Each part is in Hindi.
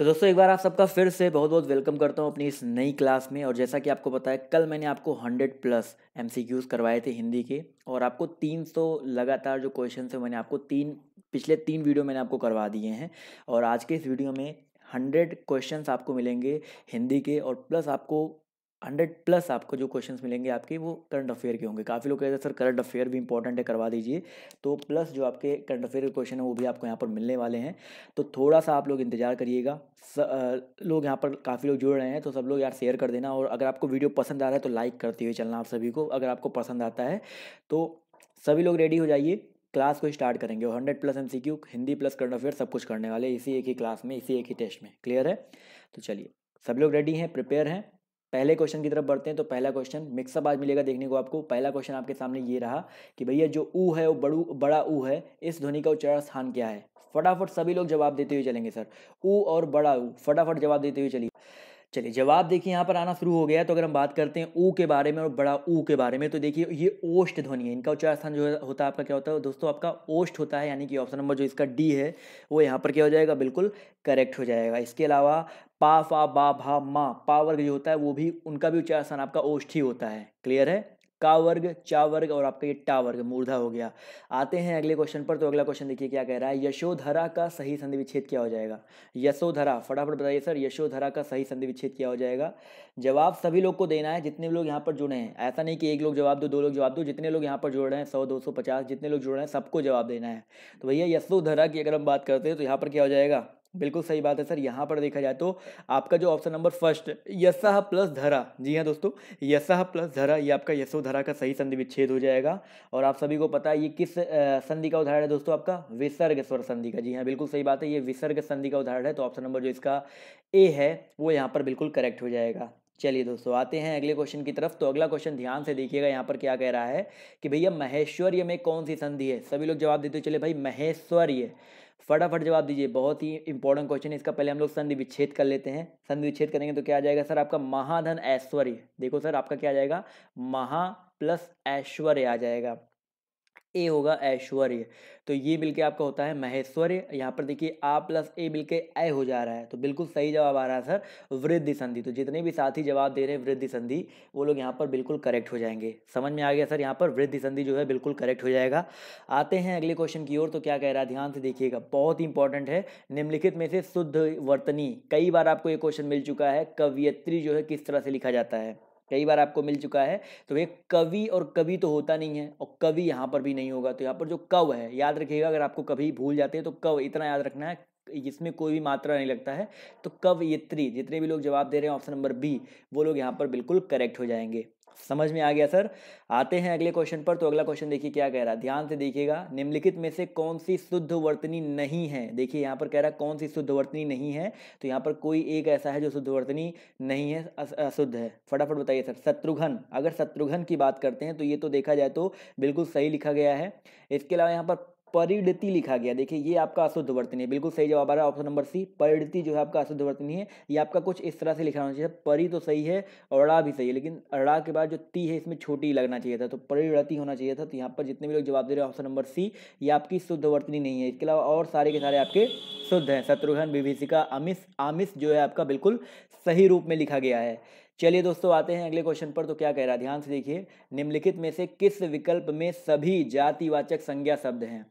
तो दोस्तों एक बार आप सबका फिर से बहुत बहुत वेलकम करता हूँ अपनी इस नई क्लास में और जैसा कि आपको पता है कल मैंने आपको हंड्रेड प्लस एम करवाए थे हिंदी के और आपको तीन सौ लगातार जो क्वेश्चन है मैंने आपको तीन पिछले तीन वीडियो मैंने आपको करवा दिए हैं और आज के इस वीडियो में हंड्रेड क्वेश्चंस आपको मिलेंगे हिंदी के और प्लस आपको हंड्रेड प्लस आपको जो क्वेश्चन मिलेंगे आपके वो करंट अफेयर के होंगे काफ़ी लोग कहते हैं सर करंट अफेयर भी इंपॉर्टेंट है करवा दीजिए तो प्लस जो आपके करंट अफेयर के क्वेश्चन हैं वो भी आपको यहाँ पर मिलने वाले हैं तो थोड़ा सा आप लोग इंतजार करिएगा लोग यहाँ पर काफ़ी लोग जुड़ रहे हैं तो सब लोग यार शेयर कर देना और अगर आपको वीडियो पसंद आ रहा है तो लाइक करते हुए चलना आप सभी को अगर आपको पसंद आता है तो सभी लोग रेडी हो जाइए क्लास को स्टार्ट करेंगे और hundred plus M C Q Hindi plus current affair सब कुछ करने वाले इसी एक ही क्लास में इसी एक ही टेस्ट में क्लियर है तो चलिए सब लोग रेडी हैं प्रिपेयर हैं पहले क्वेश्चन की तरफ बढ़ते हैं तो पहला क्वेश्चन मिक्सअप आज मिलेगा देखने को आपको पहला क्वेश्चन आपके सामने ये रहा कि भैया जो ऊ है वो बड़ू बड़ा ऊ है इस ध्वनि का उच्चारण स्थान क्या है फटाफट सभी लोग जवाब देते हुए चलेंगे सर ऊ और बड़ा ऊ फटाफट जवाब देते हुए चलिए चलिए जवाब देखिए यहाँ पर आना शुरू हो गया तो अगर हम बात करते हैं ऊ के बारे में और बड़ा ऊ के बारे में तो देखिए ये ओष्ट ध्वनि है इनका उच्चार स्थान जो होता है आपका क्या होता है दोस्तों आपका ओष्ट होता है यानी कि ऑप्शन नंबर जो इसका डी है वो यहाँ पर क्या हो जाएगा बिल्कुल करेक्ट हो जाएगा इसके अलावा पा फा बा भा मा पा वर्ग जो होता है वो भी उनका भी उच्चार स्थान आपका ओष्ठ ही होता है क्लियर है का वर्ग चा वर्ग और आपका ये टा वर्ग मूर्धा हो गया आते हैं अगले क्वेश्चन पर तो अगला क्वेश्चन देखिए क्या कह रहा है यशोधरा का सही संधि विच्छेद क्या हो जाएगा यशोधरा फटाफट बताइए सर यशोधरा का सही संधि विच्छेद क्या हो जाएगा जवाब सभी लोग को देना है जितने लोग यहाँ पर जुड़े हैं ऐसा नहीं कि एक लोग जवाब दो दो लोग जवाब दो जितने लोग यहाँ पर जुड़ रहे हैं सौ दो सौ पचास जितने लोग जुड़ रहे हैं सबको जवाब देना है तो भैया यशोधरा की अगर हम बात करते हैं तो यहाँ पर क्या हो जाएगा बिल्कुल सही बात है सर यहाँ पर देखा जाए तो आपका जो ऑप्शन नंबर फर्स्ट यशाह प्लस धरा जी हाँ दोस्तों यशाह प्लस धरा ये आपका यशो धरा का सही संधि विच्छेद हो जाएगा और आप सभी को पता है ये किस संधि का उदाहरण है दोस्तों आपका विसर्ग स्वर संधि का जी हाँ बिल्कुल सही बात है ये विसर्ग संधि का उदाहरण है तो ऑप्शन नंबर जो इसका ए है वो यहाँ पर बिल्कुल करेक्ट हो जाएगा चलिए दोस्तों आते हैं अगले क्वेश्चन की तरफ तो अगला क्वेश्चन ध्यान से देखिएगा यहाँ पर क्या कह रहा है कि भैया महेश्वर्य में कौन सी संधि है सभी लोग जवाब देते हो चले भाई महेश्वर्य फटाफट जवाब दीजिए बहुत ही इंपॉर्टेंट क्वेश्चन है इसका पहले हम लोग संधि विच्छेद कर लेते हैं संधि विच्छेद करेंगे तो क्या आ जाएगा सर आपका महाधन ऐश्वर्य देखो सर आपका क्या आ जाएगा महा प्लस ऐश्वर्य आ जाएगा ए होगा ऐश्वर्य तो ये मिलके आपका होता है महेश्वर्य यहाँ पर देखिए आ प्लस ए मिलके ए हो जा रहा है तो बिल्कुल सही जवाब आ रहा है सर वृद्धि संधि तो जितने भी साथी जवाब दे रहे हैं वृद्धि संधि वो लोग यहाँ पर बिल्कुल करेक्ट हो जाएंगे समझ में आ गया सर यहाँ पर वृद्धि संधि जो है बिल्कुल करेक्ट हो जाएगा आते हैं अगले क्वेश्चन की ओर तो क्या कह रहा है ध्यान से देखिएगा बहुत ही इंपॉर्टेंट है निम्नलिखित में से शुद्ध वर्तनी कई बार आपको ये क्वेश्चन मिल चुका है कवियत्री जो है किस तरह से लिखा जाता है कई बार आपको मिल चुका है तो भैया कवि और कवि तो होता नहीं है और कवि यहाँ पर भी नहीं होगा तो यहाँ पर जो कव है याद रखिएगा अगर आपको कभी भूल जाते हैं तो कव इतना याद रखना है इसमें कोई भी मात्रा नहीं लगता है तो कव यित्री जितने भी लोग जवाब दे रहे हैं ऑप्शन नंबर बी वो लोग यहाँ पर बिल्कुल करेक्ट हो जाएंगे समझ में आ गया सर आते हैं अगले क्वेश्चन पर तो अगला क्वेश्चन देखिए क्या कह रहा है ध्यान से देखिएगा निम्नलिखित में से कौन सी शुद्ध वर्तनी नहीं है देखिए यहाँ पर कह रहा है कौन सी शुद्ध वर्तनी नहीं है तो यहाँ पर कोई एक ऐसा है जो शुद्ध वर्तनी नहीं है अशुद्ध है फटाफट बताइए सर शत्रुघ्न अगर शत्रुघ्न की बात करते हैं तो ये तो देखा जाए तो बिल्कुल सही लिखा गया है इसके अलावा यहाँ पर परिणति लिखा गया देखिए ये आपका अशुद्ध वर्तनी है बिल्कुल सही जवाब आ रहा है ऑप्शन नंबर सी परिणति जो है आपका अशुद्ध वर्तनी है ये आपका कुछ इस तरह से लिखा होना चाहिए परी तो सही है और भी सही है लेकिन अड़ा के बाद जो ती है इसमें छोटी लगना चाहिए था तो परिणति होना चाहिए था तो यहाँ पर जितने भी लोग जवाब दे रहे हैं ऑप्शन नंबर सी ये आपकी शुद्ध वर्तनी नहीं है इसके अलावा और सारे के सारे आपके शुद्ध हैं शत्रुघ्न विभीषिका अमिस आमिस जो है आपका बिल्कुल सही रूप में लिखा गया है चलिए दोस्तों आते हैं अगले क्वेश्चन पर तो क्या कह रहा है ध्यान से देखिए निम्नलिखित में से किस विकल्प में सभी जातिवाचक संज्ञा शब्द हैं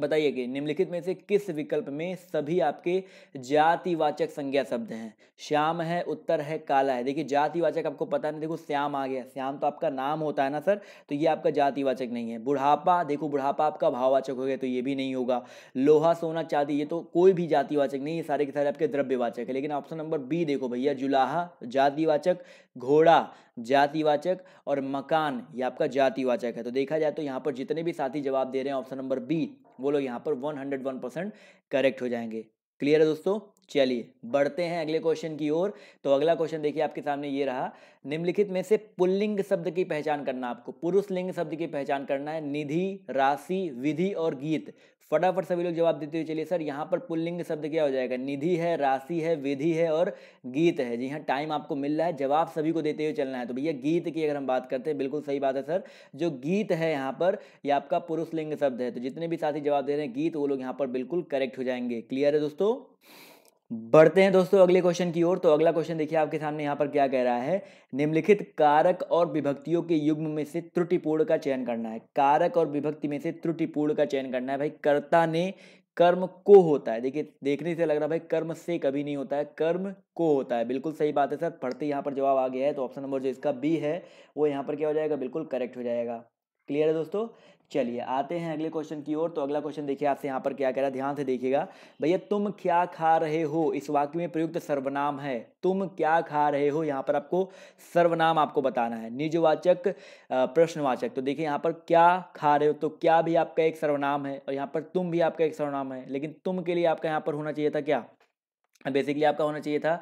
बताइए कि निम्नलिखित में से किस विकल्प में सभी आपके जातिवाचक संज्ञा शब्द हैं श्याम है उत्तर है काला है देखिए जातिवाचक आपको पता नहीं देखो श्याम आ गया श्याम तो आपका नाम होता है ना सर तो ये आपका जातिवाचक नहीं है बुढ़ापा देखो बुढ़ापा आपका भाववाचक हो गया तो ये भी नहीं होगा लोहा सोना चांदी ये तो कोई भी जातिवाचक नहीं ये सारे के सारे आपके द्रव्यवाचक है लेकिन ऑप्शन नंबर बी देखो भैया जुलाहा जातिवाचक घोड़ा जातिवाचक और मकान ये आपका जातिवाचक है तो देखा जाए तो यहाँ पर जितने भी साथी जवाब दे रहे हैं ऑप्शन नंबर बी वो लोग यहाँ पर वन परसेंट करेक्ट हो जाएंगे क्लियर है दोस्तों चलिए बढ़ते हैं अगले क्वेश्चन की ओर तो अगला क्वेश्चन देखिए आपके सामने ये रहा निम्नलिखित में से पुल्लिंग शब्द की पहचान करना आपको पुरुष लिंग शब्द की पहचान करना है निधि राशि विधि और गीत फटाफट सभी लोग जवाब देते हुए चलिए सर यहाँ पर पुल्लिंग शब्द क्या हो जाएगा निधि है राशि है विधि है और गीत है जी हाँ टाइम आपको मिल रहा है जवाब सभी को देते हुए चलना है तो भैया गीत की अगर हम बात करते हैं बिल्कुल सही बात है सर जो गीत है यहाँ पर ये यह आपका पुरुष लिंग शब्द है तो जितने भी साथी जवाब दे रहे हैं गीत वो लोग यहाँ पर बिल्कुल करेक्ट हो जाएंगे क्लियर है दोस्तों बढ़ते हैं दोस्तों अगले क्वेश्चन की ओर तो अगला क्वेश्चन देखिए आपके सामने यहाँ पर क्या कह रहा है निम्नलिखित कारक और विभक्तियों के युग्म में से त्रुटिपूर्ण का चयन करना है कारक और विभक्ति में से त्रुटिपूर्ण का चयन करना है भाई कर्ता ने कर्म को होता है देखिए देखने से लग रहा है भाई कर्म से कभी नहीं होता है कर्म को होता है बिल्कुल सही बात है सर पढ़ते यहाँ पर जवाब आ गया है तो ऑप्शन नंबर जो इसका बी है वो यहाँ पर क्या हो जाएगा बिल्कुल करेक्ट हो जाएगा क्लियर है दोस्तों चलिए आते हैं अगले क्वेश्चन की ओर तो अगला क्वेश्चन देखिए आपसे यहाँ पर क्या कह रहा है ध्यान से देखिएगा भैया तुम क्या खा रहे हो इस वाक्य में प्रयुक्त सर्वनाम है तुम क्या खा रहे हो यहाँ पर आपको सर्वनाम आपको बताना है निजवाचक प्रश्नवाचक तो देखिए यहाँ पर क्या खा रहे हो तो क्या भी आपका एक सर्वनाम है और यहाँ पर तुम भी आपका एक सर्वनाम है लेकिन तुम के लिए आपका यहाँ पर होना चाहिए था क्या बेसिकली आपका होना चाहिए था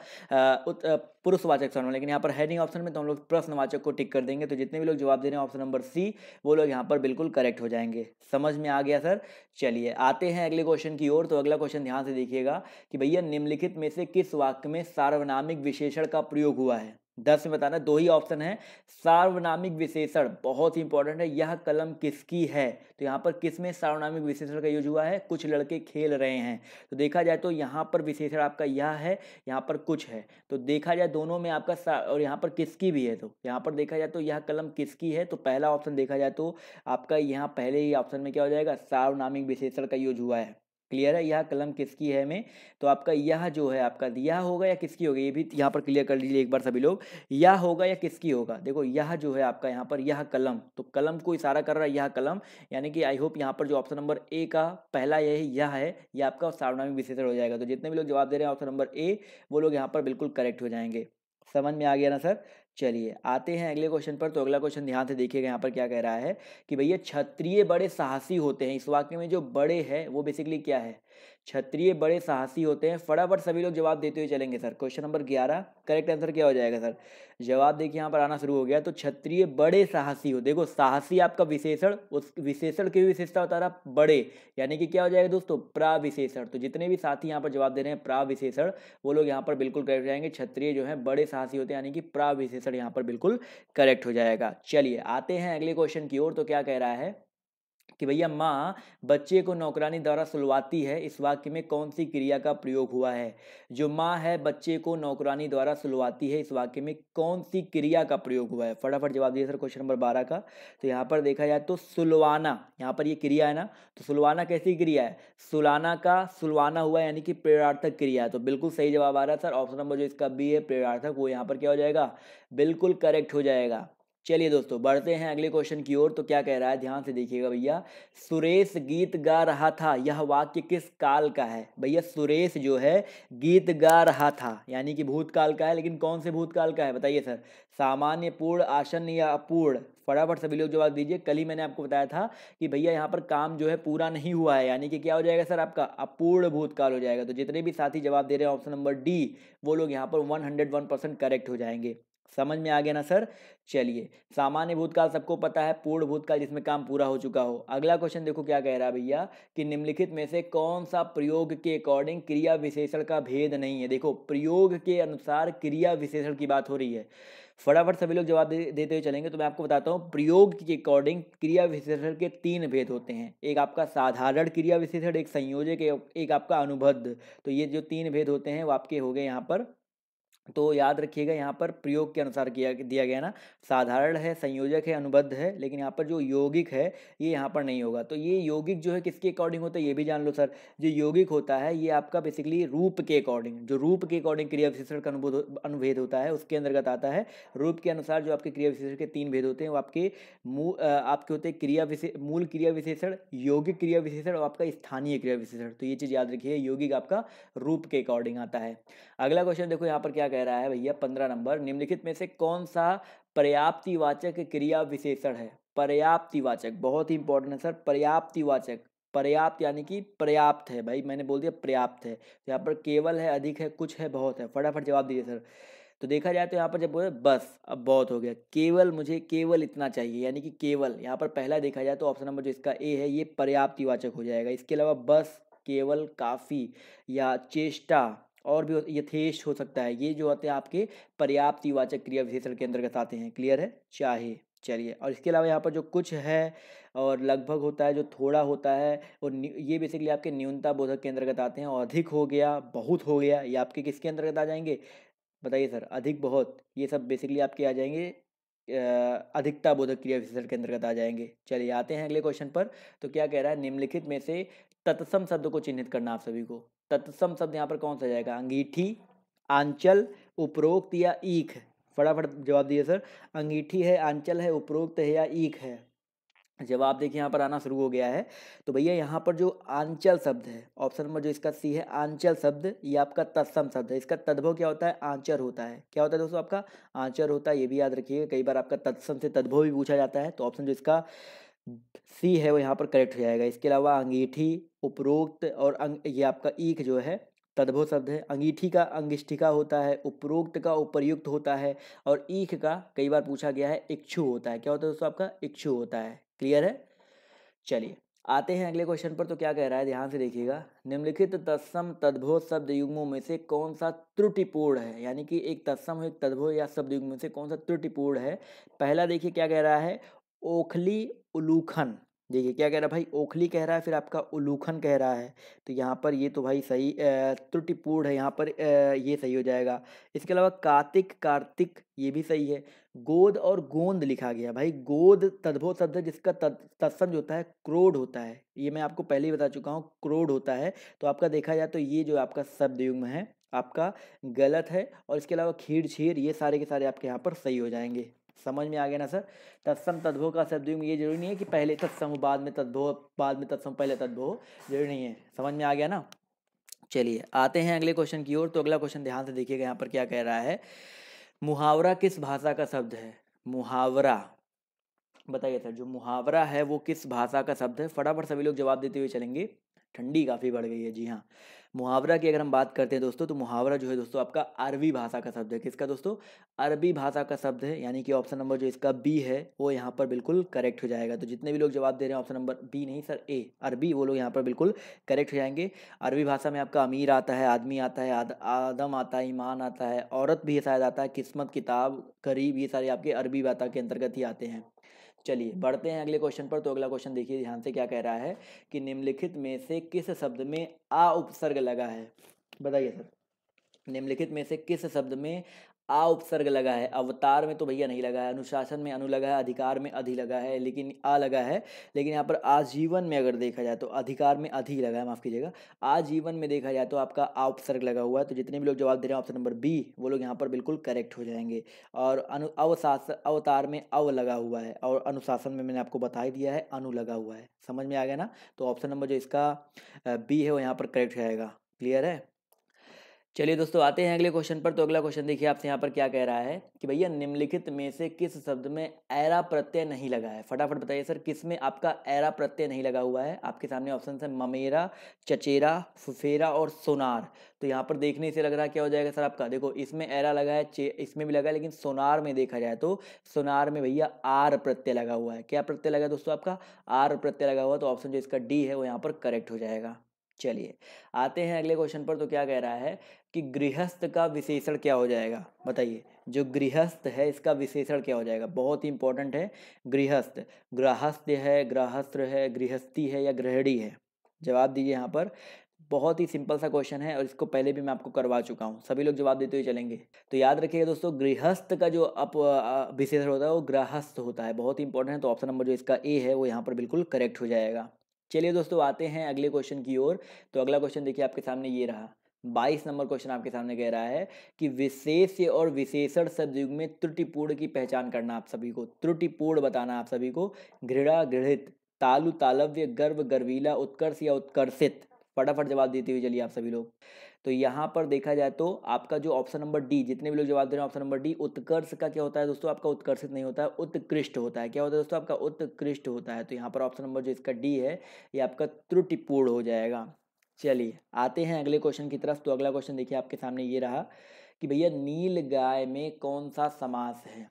पुरुषवाचक स्वर्ण लेकिन यहाँ पर हेडिंग ऑप्शन में तो हम लोग प्रश्नवाचक को टिक कर देंगे तो जितने भी लोग जवाब दे रहे हैं ऑप्शन नंबर सी वो लोग यहाँ पर बिल्कुल करेक्ट हो जाएंगे समझ में आ गया सर चलिए आते हैं अगले क्वेश्चन की ओर तो अगला क्वेश्चन ध्यान से देखिएगा कि भैया निम्नलिखित में से किस वाक्य में सार्वनामिक विशेषण का प्रयोग हुआ है दस में बताना दो ही ऑप्शन है सार्वनामिक विशेषण बहुत ही इंपॉर्टेंट है यह कलम किसकी है तो यहाँ पर किस में सार्वनामिक विशेषण का यूज हुआ है कुछ लड़के खेल रहे हैं तो देखा जाए तो यहाँ पर विशेषण आपका यह है यहाँ पर कुछ है तो देखा जाए दोनों में आपका और यहाँ पर किसकी भी है तो यहाँ पर देखा जाए तो यह कलम किसकी है तो पहला ऑप्शन देखा जाए तो आपका यहाँ पहले ही ऑप्शन में क्या हो जाएगा सार्वनामिक विशेषण का यूज हुआ है क्लियर है यह कलम किसकी है में तो आपका यह जो है आपका यह होगा या किसकी होगा ये भी यहाँ पर क्लियर कर लीजिए एक बार सभी लोग यह होगा या किसकी होगा देखो यह जो है आपका यहाँ पर यह कलम तो कलम को इशारा कर रहा है यह कलम यानी कि आई होप यहाँ पर जो ऑप्शन नंबर ए का पहला यह यह है यह आपका सार्वनामिक विशेषण हो जाएगा तो जितने भी लोग जवाब दे रहे हैं ऑप्शन नंबर ए वो लोग यहाँ पर बिल्कुल करेक्ट हो जाएंगे समझ में आ गया ना सर चलिए आते हैं अगले क्वेश्चन पर तो अगला क्वेश्चन ध्यान से देखिएगा यहाँ पर क्या कह रहा है कि भैया क्षत्रिय बड़े साहसी होते हैं इस वाक्य में जो बड़े हैं वो बेसिकली क्या है क्षत्रिय बड़े साहसी होते हैं फटाफट सभी लोग जवाब देते हुए चलेंगे सर क्वेश्चन नंबर ग्यारह करेक्ट आंसर क्या हो जाएगा सर जवाब देखिए यहाँ पर आना शुरू हो गया तो क्षत्रिय बड़े साहसी हो देखो साहसी आपका विशेषण उस विशेषण की विशेषता होता रहा बड़े यानी कि क्या हो जाएगा दोस्तों प्रा विशेषण तो जितने भी साथी यहाँ पर जवाब दे रहे हैं प्रा विशेषण वो लोग यहाँ पर बिल्कुल करेक्ट जाएंगे क्षत्रिय जो है बड़े साहसी होते हैं यानी कि प्रा विशेषण यहाँ पर बिल्कुल करेक्ट हो जाएगा चलिए आते हैं अगले क्वेश्चन की ओर तो क्या कह रहा है कि भैया माँ बच्चे को नौकरानी द्वारा सुलवाती है इस वाक्य में कौन सी क्रिया का प्रयोग हुआ है जो माँ है बच्चे को नौकरानी द्वारा सुलवाती है इस वाक्य में कौन सी क्रिया का प्रयोग हुआ है फटाफट जवाब दिया सर क्वेश्चन नंबर बारह का तो यहाँ पर देखा जाए तो सुलवाना यहाँ पर ये क्रिया है ना तो सुलवाना कैसी क्रिया है सुलाना का सुलवाना हुआ यानी कि प्रेरार्थक क्रिया तो बिल्कुल सही जवाब आ रहा है सर ऑप्शन नंबर जो इसका बी है प्रेरार्थक वो यहाँ पर क्या हो जाएगा बिल्कुल करेक्ट हो जाएगा चलिए दोस्तों बढ़ते हैं अगले क्वेश्चन की ओर तो क्या कह रहा है ध्यान से देखिएगा भैया सुरेश गीत गा रहा था यह वाक्य किस काल का है भैया सुरेश जो है गीत गा रहा था यानी कि भूतकाल का है लेकिन कौन से भूतकाल का है बताइए सर सामान्य पूर्ण आसन या अपूर्ण फटाफट सभी लोग जवाब दीजिए कल ही मैंने आपको बताया था कि भैया यहाँ पर काम जो है पूरा नहीं हुआ है यानी कि क्या हो जाएगा सर आपका अपूर्ण भूतकाल हो जाएगा तो जितने भी साथी जवाब दे रहे हैं ऑप्शन नंबर डी वो लोग यहाँ पर वन परसेंट करेक्ट हो जाएंगे समझ में आ गया ना सर चलिए सामान्य भूतकाल सबको पता है पूर्ण भूतकाल जिसमें काम पूरा हो चुका हो अगला क्वेश्चन देखो क्या कह रहा है भैया कि निम्नलिखित में से कौन सा प्रयोग के अकॉर्डिंग क्रिया विशेषण का भेद नहीं है देखो प्रयोग के अनुसार क्रिया विशेषण की बात हो रही है फटाफट सभी लोग जवाब दे, देते हुए चलेंगे तो मैं आपको बताता हूँ प्रयोग के अकॉर्डिंग क्रिया विशेषण के तीन भेद होते हैं एक आपका साधारण क्रिया विशेषण एक संयोजक एक आपका अनुबद्ध तो ये जो तीन भेद होते हैं वो आपके हो गए यहाँ पर तो याद रखिएगा यहाँ पर प्रयोग के अनुसार किया दिया गया ना साधारण है संयोजक है अनुबद्ध है लेकिन यहाँ पर जो यौगिक है ये यहाँ पर नहीं होगा तो ये यौगिक जो है किसके अकॉर्डिंग होता है ये भी जान लो सर जो यौगिक होता है ये आपका बेसिकली रूप के अकॉर्डिंग जो रूप के अकॉर्डिंग क्रिया विशेषण का अनुबोध अनुभेद होता है उसके अंतर्गत आता है रूप के अनुसार जो आपके क्रिया विशेषण के तीन भेद होते हैं वो आपके मूल आपके होते हैं क्रिया विशेष मूल क्रिया विशेषण यौगिक क्रिया विशेषण और आपका स्थानीय क्रिया विशेषण तो ये चीज़ याद रखिए यौगिक आपका रूप के अकॉर्डिंग आता है अगला क्वेश्चन देखो यहाँ पर क्या कह रहा है भैया पंद्रह नंबर निम्नलिखित में से कौन सा पर्याप्तिवाचक क्रिया विशेषण है पर्याप्तिवाचक बहुत ही इंपॉर्टेंट है सर पर्याप्तिवाचक पर्याप्त यानी कि पर्याप्त है भाई मैंने बोल दिया पर्याप्त है तो यहाँ पर केवल है अधिक है कुछ है बहुत है फटाफट जवाब दीजिए सर तो देखा जाए तो यहाँ पर जब बोले बस अब बहुत हो गया केवल मुझे केवल इतना चाहिए यानी कि केवल यहाँ पर पहला देखा जाए तो ऑप्शन नंबर जो इसका ए है ये पर्याप्तिवाचक हो जाएगा इसके अलावा बस केवल काफ़ी या चेष्टा और भी यथेष हो सकता है ये जो होते हैं आपके पर्याप्त वाचक क्रिया विशेषण के अंतर्गत आते हैं क्लियर है चाहे चलिए और इसके अलावा यहाँ पर जो कुछ है और लगभग होता है जो थोड़ा होता है और ये बेसिकली आपके न्यूनता बोधक के अंतर्गत आते हैं और अधिक हो गया बहुत हो गया ये आपके किसके अंतर्गत आ जाएंगे बताइए सर अधिक बहुत ये सब बेसिकली आपके आ जाएंगे अधिकता बोधक क्रिया विशेषण के अंतर्गत आ जाएंगे चलिए आते हैं अगले क्वेश्चन पर तो क्या कह रहा है निम्नलिखित में से तत्सम शब्द को चिन्हित करना आप सभी को तत्सम शब्द यहाँ पर कौन सा जाएगा अंगीठी आंचल उपरोक्त या ईख फटाफट जवाब दिए सर अंगीठी है आंचल है उपरोक्त है या ईख है जवाब देखिए यहाँ पर आना शुरू हो गया है तो भैया यहाँ पर जो आंचल शब्द है ऑप्शन नंबर जो इसका सी है आंचल शब्द ये आपका तत्सम शब्द है इसका तद्भव क्या होता है आंचर होता है क्या होता है दोस्तों आपका आंचर होता है ये भी याद रखिएगा कई बार आपका तत्सम से तद्भव भी पूछा जाता है तो ऑप्शन जो इसका सी है वो यहाँ पर करेक्ट हो जाएगा इसके अलावा अंगीठी उपरोक्त और अंग ये आपका ईख जो है तद्भव शब्द है अंगीठी का अंगिष्ठिका होता है उपरोक्त का उपरयुक्त होता है और ईख का कई बार पूछा गया है इक्षु होता है क्या होता है दोस्तों आपका इक्षु होता है क्लियर है चलिए आते हैं अगले क्वेश्चन पर तो क्या कह रहा है ध्यान से देखिएगा निम्नलिखित तत्सम तद्भो शब्द युग्मों में से कौन सा त्रुटिपूर्ण है यानी कि एक तत्सम एक तद्भो या शब्द युग्म में से कौन सा त्रुटिपूर्ण है पहला देखिए क्या कह रहा है ओखली उलूखन देखिए क्या कह रहा है भाई ओखली कह रहा है फिर आपका उलूखन कह रहा है तो यहाँ पर ये तो भाई सही त्रुटिपूर्ण है यहाँ पर ये सही हो जाएगा इसके अलावा कार्तिक कार्तिक ये भी सही है गोद और गोंद लिखा गया भाई गोद तद्भव शब्द है जिसका तत्सम जो होता है क्रोड होता है ये मैं आपको पहले ही बता चुका हूँ क्रोड होता है तो आपका देखा जाए तो ये जो आपका शब्द युग्म है आपका गलत है और इसके अलावा खीर छीर ये सारे के सारे आपके यहाँ पर सही हो जाएंगे समझ में आ गया ना सर तत्सम तद्भव का शब्द में ये जरूरी नहीं है कि पहले तत्सम बाद में तद्भव बाद में तत्सम पहले तद्भव जरूरी नहीं है समझ में आ गया ना चलिए आते हैं अगले क्वेश्चन की ओर तो अगला क्वेश्चन ध्यान से देखिएगा यहाँ पर क्या कह रहा है मुहावरा किस भाषा का शब्द है मुहावरा बताइए सर जो मुहावरा है वो किस भाषा का शब्द है फटाफट सभी लोग जवाब देते हुए चलेंगे ठंडी काफ़ी बढ़ गई है जी हाँ मुहावरा की अगर हम बात करते हैं दोस्तों तो मुहावरा जो है दोस्तों आपका अरबी भाषा का शब्द है किसका दोस्तों अरबी भाषा का शब्द है यानी कि ऑप्शन नंबर जो इसका बी है वो यहाँ पर बिल्कुल करेक्ट हो जाएगा तो जितने भी लोग जवाब दे रहे हैं ऑप्शन नंबर बी नहीं सर ए अरबी वो लोग यहाँ पर बिल्कुल करेक्ट हो जाएंगे अरबी भाषा में आपका अमीर आता है आदमी आता है आदम आता है ईमान आता है औरत भी शायद आता है किस्मत किताब करीब ये सारे आपके अरबी भाषा के अंतर्गत ही आते हैं चलिए बढ़ते हैं अगले क्वेश्चन पर तो अगला क्वेश्चन देखिए ध्यान से क्या कह रहा है कि निम्नलिखित में से किस शब्द में आ उपसर्ग लगा है बताइए सर निम्नलिखित में से किस शब्द में आ उपसर्ग लगा है अवतार में तो भैया नहीं लगा है अनुशासन में अनु लगा है अधिकार में अधि लगा है लेकिन आ लगा है लेकिन यहाँ पर आजीवन में अगर देखा जाए तो अधिकार में अधि लगा है माफ़ कीजिएगा आजीवन में देखा जाए तो आपका आ उपसर्ग लगा हुआ है तो जितने भी लोग जवाब दे रहे हैं ऑप्शन नंबर बी वो लोग यहाँ पर बिल्कुल करेक्ट हो जाएंगे और अनु अवशास अवतार में अव लगा हुआ है और अनुशासन में मैंने आपको बता ही दिया है अनु लगा हुआ है समझ में आ गया ना तो ऑप्शन नंबर जो इसका बी है वो यहाँ पर करेक्ट हो जाएगा क्लियर है चलिए दोस्तों आते हैं अगले क्वेश्चन पर तो अगला क्वेश्चन देखिए आपसे यहाँ पर क्या कह रहा है कि भैया निम्नलिखित में से किस शब्द में ऐरा प्रत्यय नहीं लगा है फटाफट बताइए सर किस में आपका ऐरा प्रत्यय नहीं लगा हुआ है आपके सामने ऑप्शन है ममेरा चचेरा फुफेरा और सोनार तो यहाँ पर देखने से लग रहा क्या हो जाएगा सर आपका देखो इसमें ऐरा लगा है इसमें भी लगा है लेकिन सोनार में देखा जाए तो सोनार में भैया आर प्रत्यय लगा हुआ है क्या प्रत्यय लगा दोस्तों आपका आर प्रत्यय लगा हुआ तो ऑप्शन जो इसका डी है वो यहाँ पर करेक्ट हो जाएगा चलिए आते हैं अगले क्वेश्चन पर तो क्या कह रहा है कि गृहस्थ का विशेषण क्या हो जाएगा बताइए जो गृहस्थ है इसका विशेषण क्या हो जाएगा बहुत ही इंपॉर्टेंट है गृहस्थ गृहस्थ है गृहस्थ है गृहस्थी है या गृहड़ी है जवाब दीजिए यहाँ पर बहुत ही सिंपल सा क्वेश्चन है और इसको पहले भी मैं आपको करवा चुका हूँ सभी लोग जवाब देते हुए चलेंगे तो याद रखिएगा दोस्तों गृहस्थ का जो अप विशेषण होता है वो गृहस्थ होता है बहुत ही इंपॉर्टेंट है तो ऑप्शन नंबर जो इसका ए है वो यहाँ पर बिल्कुल करेक्ट हो जाएगा चलिए दोस्तों आते हैं अगले क्वेश्चन की ओर तो अगला क्वेश्चन देखिए आपके सामने ये रहा बाईस नंबर क्वेश्चन आपके सामने कह रहा है कि विशेष और विशेषण सदयुग में त्रुटिपूर्ण की पहचान करना आप सभी को त्रुटिपूर्ण बताना आप सभी को घृणा घृणित तालु तालव्य गर्व गर्वीला उत्कर्ष या उत्कर्षित फटाफट जवाब देते हुए चलिए आप सभी लोग तो यहाँ पर देखा जाए तो आपका जो ऑप्शन नंबर डी जितने भी लोग जवाब दे रहे हैं ऑप्शन नंबर डी उत्कर्ष का क्या होता है दोस्तों आपका उत्कर्षित नहीं होता है उत्कृष्ट होता है क्या होता है दोस्तों आपका उत्कृष्ट होता है तो यहाँ पर ऑप्शन नंबर जो इसका डी है ये आपका त्रुटिपूर्ण हो जाएगा चलिए आते हैं अगले क्वेश्चन की तरफ तो अगला क्वेश्चन देखिए आपके सामने ये रहा कि भैया नील गाय में कौन सा समास है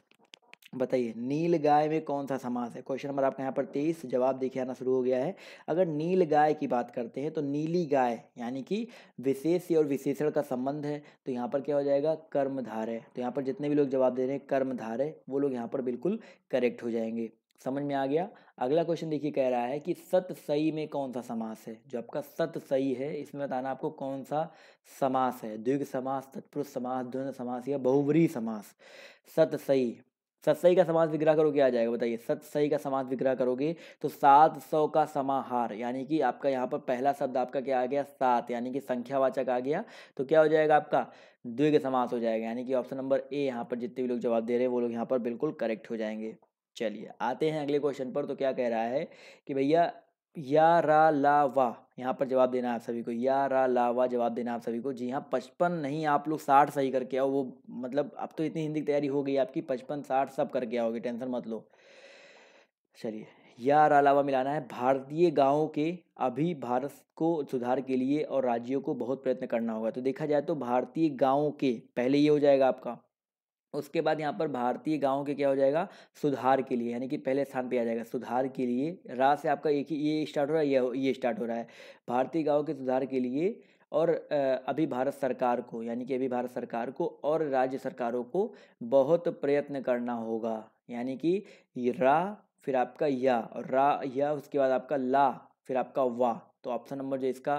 बताइए नील गाय में कौन सा समास है क्वेश्चन नंबर आपका यहाँ पर तेईस जवाब देखे आना शुरू हो गया है अगर नील गाय की बात करते हैं तो नीली गाय यानी कि विशेष और विशेषण का संबंध है तो यहाँ पर क्या हो जाएगा कर्मधारय तो यहाँ पर जितने भी लोग जवाब दे रहे हैं कर्मधारय वो लोग यहाँ पर बिल्कुल करेक्ट हो जाएंगे समझ में आ गया अगला क्वेश्चन देखिए कह रहा है कि सत सही में कौन सा समास है जो आपका सत सही है इसमें बताना आपको कौन सा समास है द्विग समास तत्पुरुष समास द्वंद समास या बहुवरी समास सत सही सत्सई का समास विग्रह करोगे आ जाएगा बताइए सत्सई का समास विग्रह करोगे तो सात सौ का समाहार यानी कि आपका यहाँ पर पहला शब्द आपका क्या आ गया सात यानी कि संख्यावाचक आ गया तो क्या हो जाएगा आपका द्विग समास हो जाएगा यानी कि ऑप्शन नंबर ए यहाँ पर जितने भी लोग जवाब दे रहे हैं वो लोग यहाँ पर बिल्कुल करेक्ट हो जाएंगे चलिए आते हैं अगले क्वेश्चन पर तो क्या कह रहा है कि भैया या रा ला वा यहाँ पर जवाब देना है आप सभी को या रा ला वा जवाब देना है आप सभी को जी हाँ पचपन नहीं आप लोग साठ सही करके आओ वो मतलब अब तो इतनी हिंदी की तैयारी हो गई आपकी पचपन साठ सब करके आओगे टेंशन मत लो चलिए या रा ला वा मिलाना है भारतीय गाँव के अभी भारत को सुधार के लिए और राज्यों को बहुत प्रयत्न करना होगा तो देखा जाए तो भारतीय गाँव के पहले ये हो जाएगा आपका उसके बाद यहाँ पर भारतीय गाँव के क्या हो जाएगा सुधार के लिए यानी कि पहले स्थान पे आ जाएगा सुधार के लिए रा से आपका एक ही ये स्टार्ट हो रहा है ये ये स्टार्ट हो रहा है भारतीय गाँव के सुधार के लिए और अभी भारत सरकार को यानी कि अभी भारत सरकार को और राज्य सरकारों को बहुत प्रयत्न करना होगा यानी कि रा फिर आपका या और रा या उसके बाद आपका ला फिर आपका वाह तो ऑप्शन नंबर जो इसका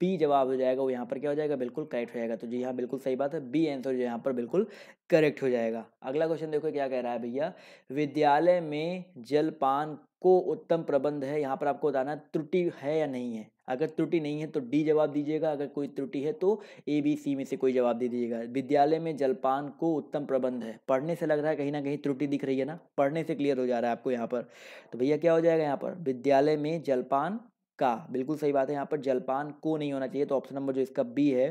बी जवाब हो जाएगा वो यहाँ पर क्या हो जाएगा बिल्कुल करेक्ट हो जाएगा तो जी हाँ बिल्कुल सही बात है बी आंसर जो यहाँ पर बिल्कुल करेक्ट हो जाएगा अगला क्वेश्चन देखो क्या कह रहा है भैया विद्यालय में जलपान को उत्तम प्रबंध है यहाँ पर आपको बताना त्रुटि है या नहीं है अगर त्रुटि नहीं है तो डी जवाब दीजिएगा अगर कोई त्रुटि है तो ए बी सी में से कोई जवाब दे दीजिएगा विद्यालय में जलपान को उत्तम प्रबंध है पढ़ने से लग रहा है कहीं ना कहीं त्रुटि दिख रही है ना पढ़ने से क्लियर हो जा रहा है आपको यहाँ पर तो भैया क्या हो जाएगा यहाँ पर विद्यालय में जलपान का बिल्कुल सही बात है यहाँ पर जलपान को नहीं होना चाहिए तो ऑप्शन नंबर जो इसका बी है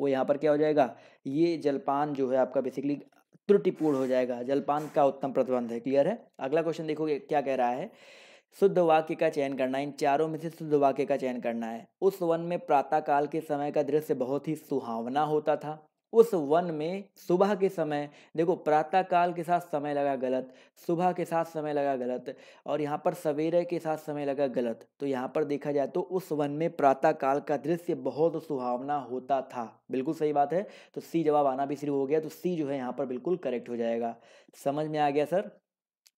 वो यहाँ पर क्या हो जाएगा ये जलपान जो है आपका बेसिकली त्रुटिपूर्ण हो जाएगा जलपान का उत्तम प्रतिबंध है क्लियर है अगला क्वेश्चन देखोगे क्या कह रहा है शुद्ध वाक्य का चयन करना इन चारों में से शुद्ध वाक्य का चयन करना है उस वन में प्रातःकाल के समय का दृश्य बहुत ही सुहावना होता था उस वन में सुबह के समय देखो प्रातः काल के साथ समय लगा गलत सुबह के साथ समय लगा गलत और यहाँ पर सवेरे के साथ समय लगा गलत तो यहाँ पर देखा जाए तो उस वन में प्रातः काल का दृश्य बहुत सुहावना होता था बिल्कुल सही बात है तो सी जवाब आना भी शुरू हो गया तो सी जो है यहाँ पर बिल्कुल करेक्ट हो जाएगा समझ में आ गया सर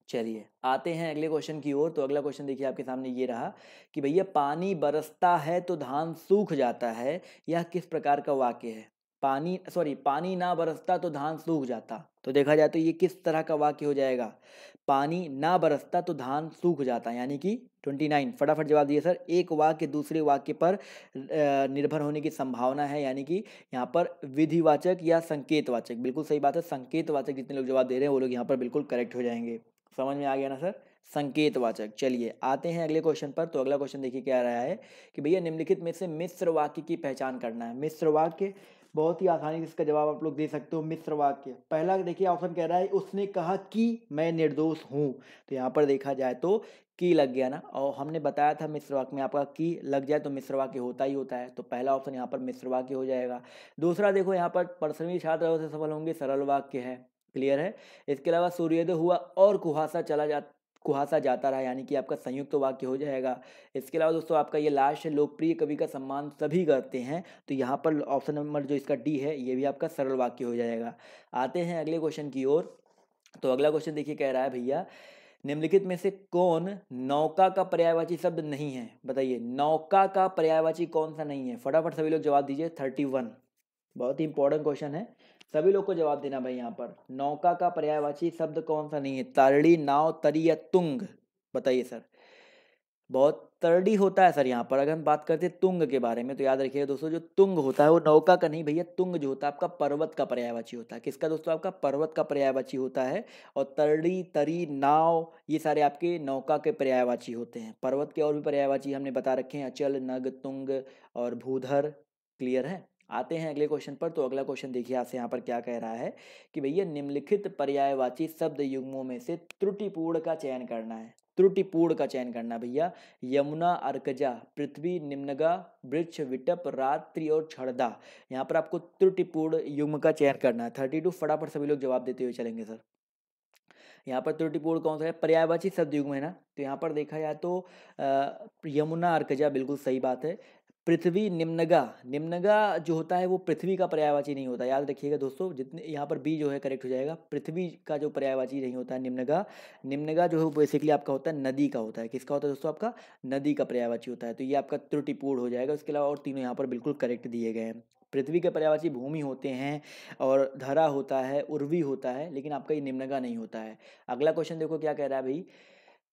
चलिए आते हैं अगले क्वेश्चन की ओर तो अगला क्वेश्चन देखिए आपके सामने ये रहा कि भैया पानी बरसता है तो धान सूख जाता है यह किस प्रकार का वाक्य है पानी सॉरी पानी ना बरसता तो धान सूख जाता तो देखा जाए तो ये किस तरह का वाक्य हो जाएगा पानी ना बरसता तो धान सूख जाता यानी कि ट्वेंटी नाइन फटाफट जवाब दिए सर एक वाक्य दूसरे वाक्य पर निर्भर होने की संभावना है यानी कि यहाँ पर विधिवाचक या संकेतवाचक बिल्कुल सही बात है संकेतवाचक जितने लोग जवाब दे रहे हैं वो लोग यहाँ पर बिल्कुल करेक्ट हो जाएंगे समझ में आ गया ना सर संकेतवाचक चलिए आते हैं अगले क्वेश्चन पर तो अगला क्वेश्चन देखिए क्या रहा है कि भैया निम्नलिखित में से मिश्र वाक्य की पहचान करना है मिश्र वाक्य बहुत ही आसानी से इसका जवाब आप लोग दे सकते हो मिश्र वाक्य पहला देखिए ऑप्शन कह रहा है उसने कहा कि मैं निर्दोष हूँ तो यहाँ पर देखा जाए तो की लग गया ना और हमने बताया था मिश्र वाक्य में आपका की लग जाए तो मिश्र वाक्य होता ही होता है तो पहला ऑप्शन यहाँ पर मिश्र वाक्य हो जाएगा दूसरा देखो यहाँ पर परसवी छात्र से सफल होंगे सरल वाक्य है क्लियर है इसके अलावा सूर्योदय हुआ और कुहासा चला जा कुहासा जाता रहा यानी कि आपका संयुक्त तो वाक्य हो जाएगा इसके अलावा दोस्तों आपका ये लास्ट है लोकप्रिय कवि का सम्मान सभी करते हैं तो यहाँ पर ऑप्शन नंबर जो इसका डी है ये भी आपका सरल वाक्य हो जाएगा आते हैं अगले क्वेश्चन की ओर तो अगला क्वेश्चन देखिए कह रहा है भैया निम्नलिखित में से कौन नौका का पर्यायवाची शब्द नहीं है बताइए नौका का पर्यायवाची कौन सा नहीं है फटाफट सभी लोग जवाब दीजिए थर्टी वन बहुत ही इंपॉर्टेंट क्वेश्चन है सभी लोग को जवाब देना भाई यहाँ पर नौका का पर्यायवाची शब्द कौन सा नहीं है तरड़ी नाव तरी या तुंग बताइए सर बहुत तरड़ी होता है सर यहाँ पर अगर हम बात करते हैं तुंग के बारे में तो याद रखिएगा दोस्तों जो तुंग होता है वो नौका का नहीं भैया तुंग जो होता है आपका पर्वत का पर्यायवाची होता है किसका दोस्तों आपका पर्वत का पर्यायवाची होता है और तरड़ी तरी नाव ये सारे आपके नौका के पर्यायवाची होते हैं पर्वत के और भी पर्यायवाची हमने बता रखे हैं अचल नग तुंग और भूधर क्लियर है आते हैं अगले क्वेश्चन पर तो अगला क्वेश्चन देखिए आपसे यहाँ पर क्या कह रहा है कि भैया निम्नलिखित पर्यायवाची शब्द युग्मों में से त्रुटिपूर्ण का चयन करना है त्रुटिपूर्ण का चयन करना भैया यमुना अर्कजा पृथ्वी निम्नगा वृक्ष विटप रात्रि और छड़दा यहाँ पर आपको त्रुटिपूर्ण युग्म का चयन करना है थर्टी टू फटाफट सभी लोग जवाब देते हुए चलेंगे सर यहाँ पर त्रुटिपूर्ण कौन सा है पर्यायवाची शब्द युग्म है ना तो यहाँ पर देखा जाए तो यमुना अर्कजा बिल्कुल सही बात है पृथ्वी निम्नगा निम्नगा जो होता है वो पृथ्वी का पर्यायवाची नहीं होता याद रखिएगा दोस्तों जितने यहाँ पर बी जो है करेक्ट हो जाएगा पृथ्वी का जो पर्यायवाची नहीं होता है निम्नगा निम्नगा जो है वो बेसिकली आपका होता है नदी का होता है किसका होता है दोस्तों आपका नदी का पर्यायवाची होता है तो ये आपका त्रुटिपूर्ण हो जाएगा उसके अलावा और तीनों यहाँ पर बिल्कुल करेक्ट दिए गए हैं पृथ्वी के पर्यावाची भूमि होते हैं और धरा होता है उर्वी होता है लेकिन आपका ये निम्नगा नहीं होता है अगला क्वेश्चन देखो क्या कह रहा है भाई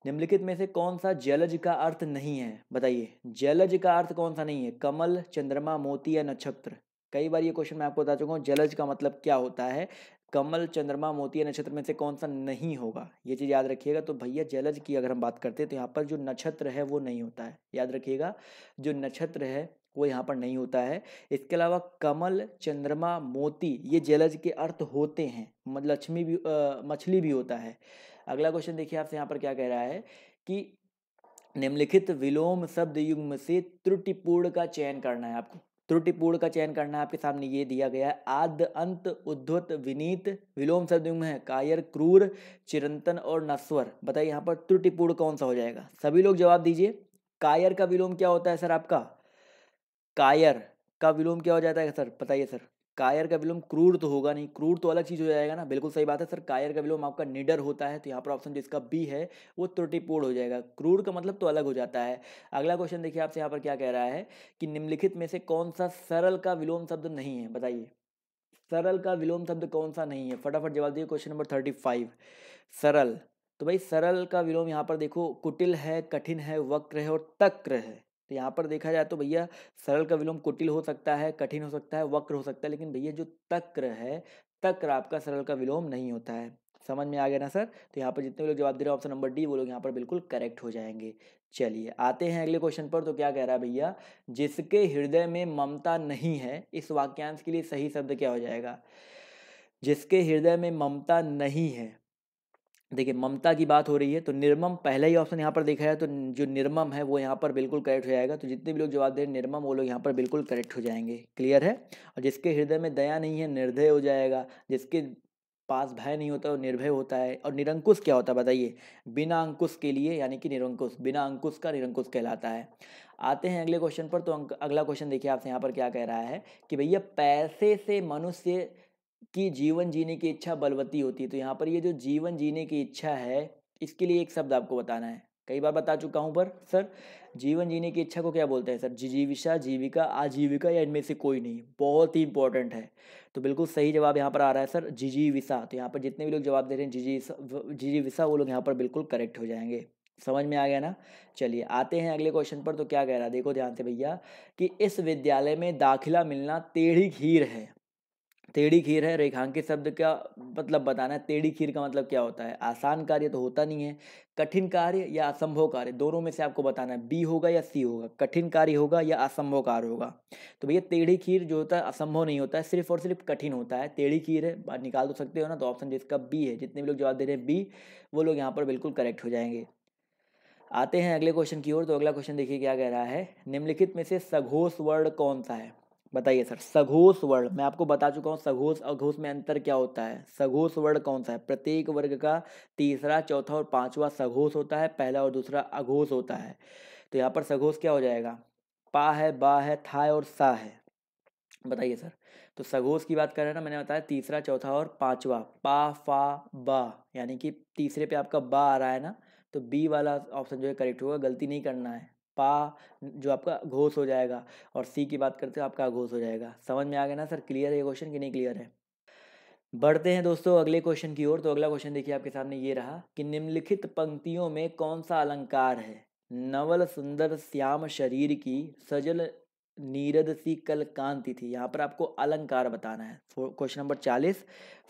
निम्नलिखित में से कौन सा जलज का अर्थ नहीं है बताइए जलज का अर्थ कौन सा नहीं है कमल चंद्रमा मोती या नक्षत्र कई बार ये क्वेश्चन मैं आपको बता चुका हूँ जलज का मतलब क्या होता है कमल चंद्रमा मोती या नक्षत्र में से कौन सा नहीं होगा ये चीज़ याद रखिएगा तो भैया जलज की अगर हम बात करते हैं तो यहाँ पर जो नक्षत्र है वो नहीं होता है याद रखिएगा जो नक्षत्र है वो यहाँ पर नहीं होता है इसके अलावा कमल चंद्रमा मोती ये जलज के अर्थ होते हैं लक्ष्मी भी मछली भी होता है अगला क्वेश्चन देखिए आपसे यहाँ पर क्या कह रहा है कि निम्नलिखित विलोम शब्द युग्म से त्रुटिपूर्ण का चयन करना है आपको त्रुटिपूर्ण का चयन करना है आपके सामने ये दिया गया है आद अंत उद्धत विनीत विलोम शब्द युग्म है कायर क्रूर चिरंतन और नस्वर बताइए यहाँ पर त्रुटिपूर्ण कौन सा हो जाएगा सभी लोग जवाब दीजिए कायर का विलोम क्या होता है सर आपका कायर का विलोम क्या हो जाता है सर बताइए सर कायर का विलोम क्रूर तो होगा नहीं क्रूर तो अलग चीज़ हो जाएगा ना बिल्कुल सही बात है सर कायर का विलोम आपका निडर होता है तो यहाँ पर ऑप्शन जो इसका बी है वो त्रुटिपूर्ण हो जाएगा क्रूर का मतलब तो अलग हो जाता है अगला क्वेश्चन देखिए आपसे यहाँ पर क्या कह रहा है कि निम्नलिखित में से कौन सा सरल का विलोम शब्द नहीं है बताइए सरल का विलोम शब्द कौन सा नहीं है फटाफट जवाब दिए क्वेश्चन नंबर थर्टी फाइव सरल तो भाई सरल का विलोम यहाँ पर देखो कुटिल है कठिन है वक्र है और तक्र है तो यहाँ पर देखा जाए तो भैया सरल का विलोम कुटिल हो सकता है कठिन हो सकता है वक्र हो सकता है लेकिन भैया जो तक्र है तक्र आपका सरल का विलोम नहीं होता है समझ में आ गया ना सर तो यहाँ पर जितने लोग जवाब दे रहे हैं ऑप्शन नंबर डी वो लोग यहाँ पर बिल्कुल करेक्ट हो जाएंगे चलिए आते हैं अगले क्वेश्चन पर तो क्या कह रहा है भैया जिसके हृदय में ममता नहीं है इस वाक्यांश के लिए सही शब्द क्या हो जाएगा जिसके हृदय में ममता नहीं है देखिए ममता की बात हो रही है तो निर्मम पहला ही ऑप्शन यहाँ पर देखा जाए तो जो निर्मम है वो यहाँ पर बिल्कुल करेक्ट हो जाएगा तो जितने भी लोग जवाब दे निर्मम वो लोग यहाँ पर बिल्कुल करेक्ट हो जाएंगे क्लियर है और जिसके हृदय में दया नहीं है निर्दय हो जाएगा जिसके पास भय नहीं होता वो निर्भय होता है और निरंकुश क्या होता है बताइए बिना अंकुश के लिए यानी कि निरंकुश बिना अंकुश का निरंकुश कहलाता है आते हैं अगले क्वेश्चन पर तो अगला क्वेश्चन देखिए आपसे यहाँ पर क्या कह रहा है कि भैया पैसे से मनुष्य की जीवन जीने की इच्छा बलवती होती है तो यहाँ पर ये जो जीवन जीने की इच्छा है इसके लिए एक शब्द आपको बताना है कई बार बता चुका हूँ पर सर जीवन जीने की इच्छा को क्या बोलते हैं सर जीविशा जीविका आजीविका या इनमें से कोई नहीं बहुत ही इंपॉर्टेंट है तो बिल्कुल सही जवाब यहाँ पर आ रहा है सर जिजीविशा तो यहाँ पर जितने भी लोग जवाब दे रहे हैं जिजी जिजीविशा वो लोग यहाँ पर बिल्कुल करेक्ट हो जाएंगे समझ में आ गया ना चलिए आते हैं अगले क्वेश्चन पर तो क्या कह रहा है देखो ध्यान से भैया कि इस विद्यालय में दाखिला मिलना टेढ़ी खीर है टेढ़ी खीर है रेखांकित शब्द का मतलब बताना है टेढ़ी खीर का मतलब क्या होता है आसान कार्य तो होता नहीं है कठिन कार्य या असंभव कार्य दोनों में से आपको बताना है बी होगा या सी होगा कठिन कार्य होगा या असंभव कार्य होगा तो भैया टेढ़ी खीर जो होता है असंभव नहीं होता है सिर्फ और सिर्फ कठिन होता है टेढ़ी खीर है निकाल तो सकते हो ना तो ऑप्शन जिसका बी है जितने भी लोग जवाब दे रहे हैं बी वो लोग यहाँ पर बिल्कुल करेक्ट हो जाएंगे आते हैं अगले क्वेश्चन की ओर तो अगला क्वेश्चन देखिए क्या कह रहा है निम्नलिखित में से सघोष वर्ड कौन सा है बताइए सर सघोष वर्ण मैं आपको बता चुका हूँ सघोष अघोष में अंतर क्या होता है सघोष वर्ण कौन सा है प्रत्येक वर्ग का तीसरा चौथा और पांचवा सघोष होता है पहला और दूसरा अघोष होता है तो यहाँ पर सघोष क्या हो जाएगा पा है बा है था है और सा है बताइए सर तो सघोष की बात कर रहे हैं ना मैंने बताया तीसरा चौथा और पाँचवा पा फा बा यानी कि तीसरे पे आपका बा आ रहा है ना तो बी वाला ऑप्शन जो है करेक्ट होगा गलती नहीं करना है पा जो आपका घोष हो जाएगा और सी की बात करते हो आपका घोष हो जाएगा समझ में आ गया ना सर क्लियर है ये क्वेश्चन कि नहीं क्लियर है बढ़ते हैं दोस्तों अगले क्वेश्चन की ओर तो अगला क्वेश्चन देखिए आपके सामने ये रहा कि निम्नलिखित पंक्तियों में कौन सा अलंकार है नवल सुंदर श्याम शरीर की सजल नीरद सी कल कांति थी यहाँ पर आपको अलंकार बताना है क्वेश्चन नंबर चालीस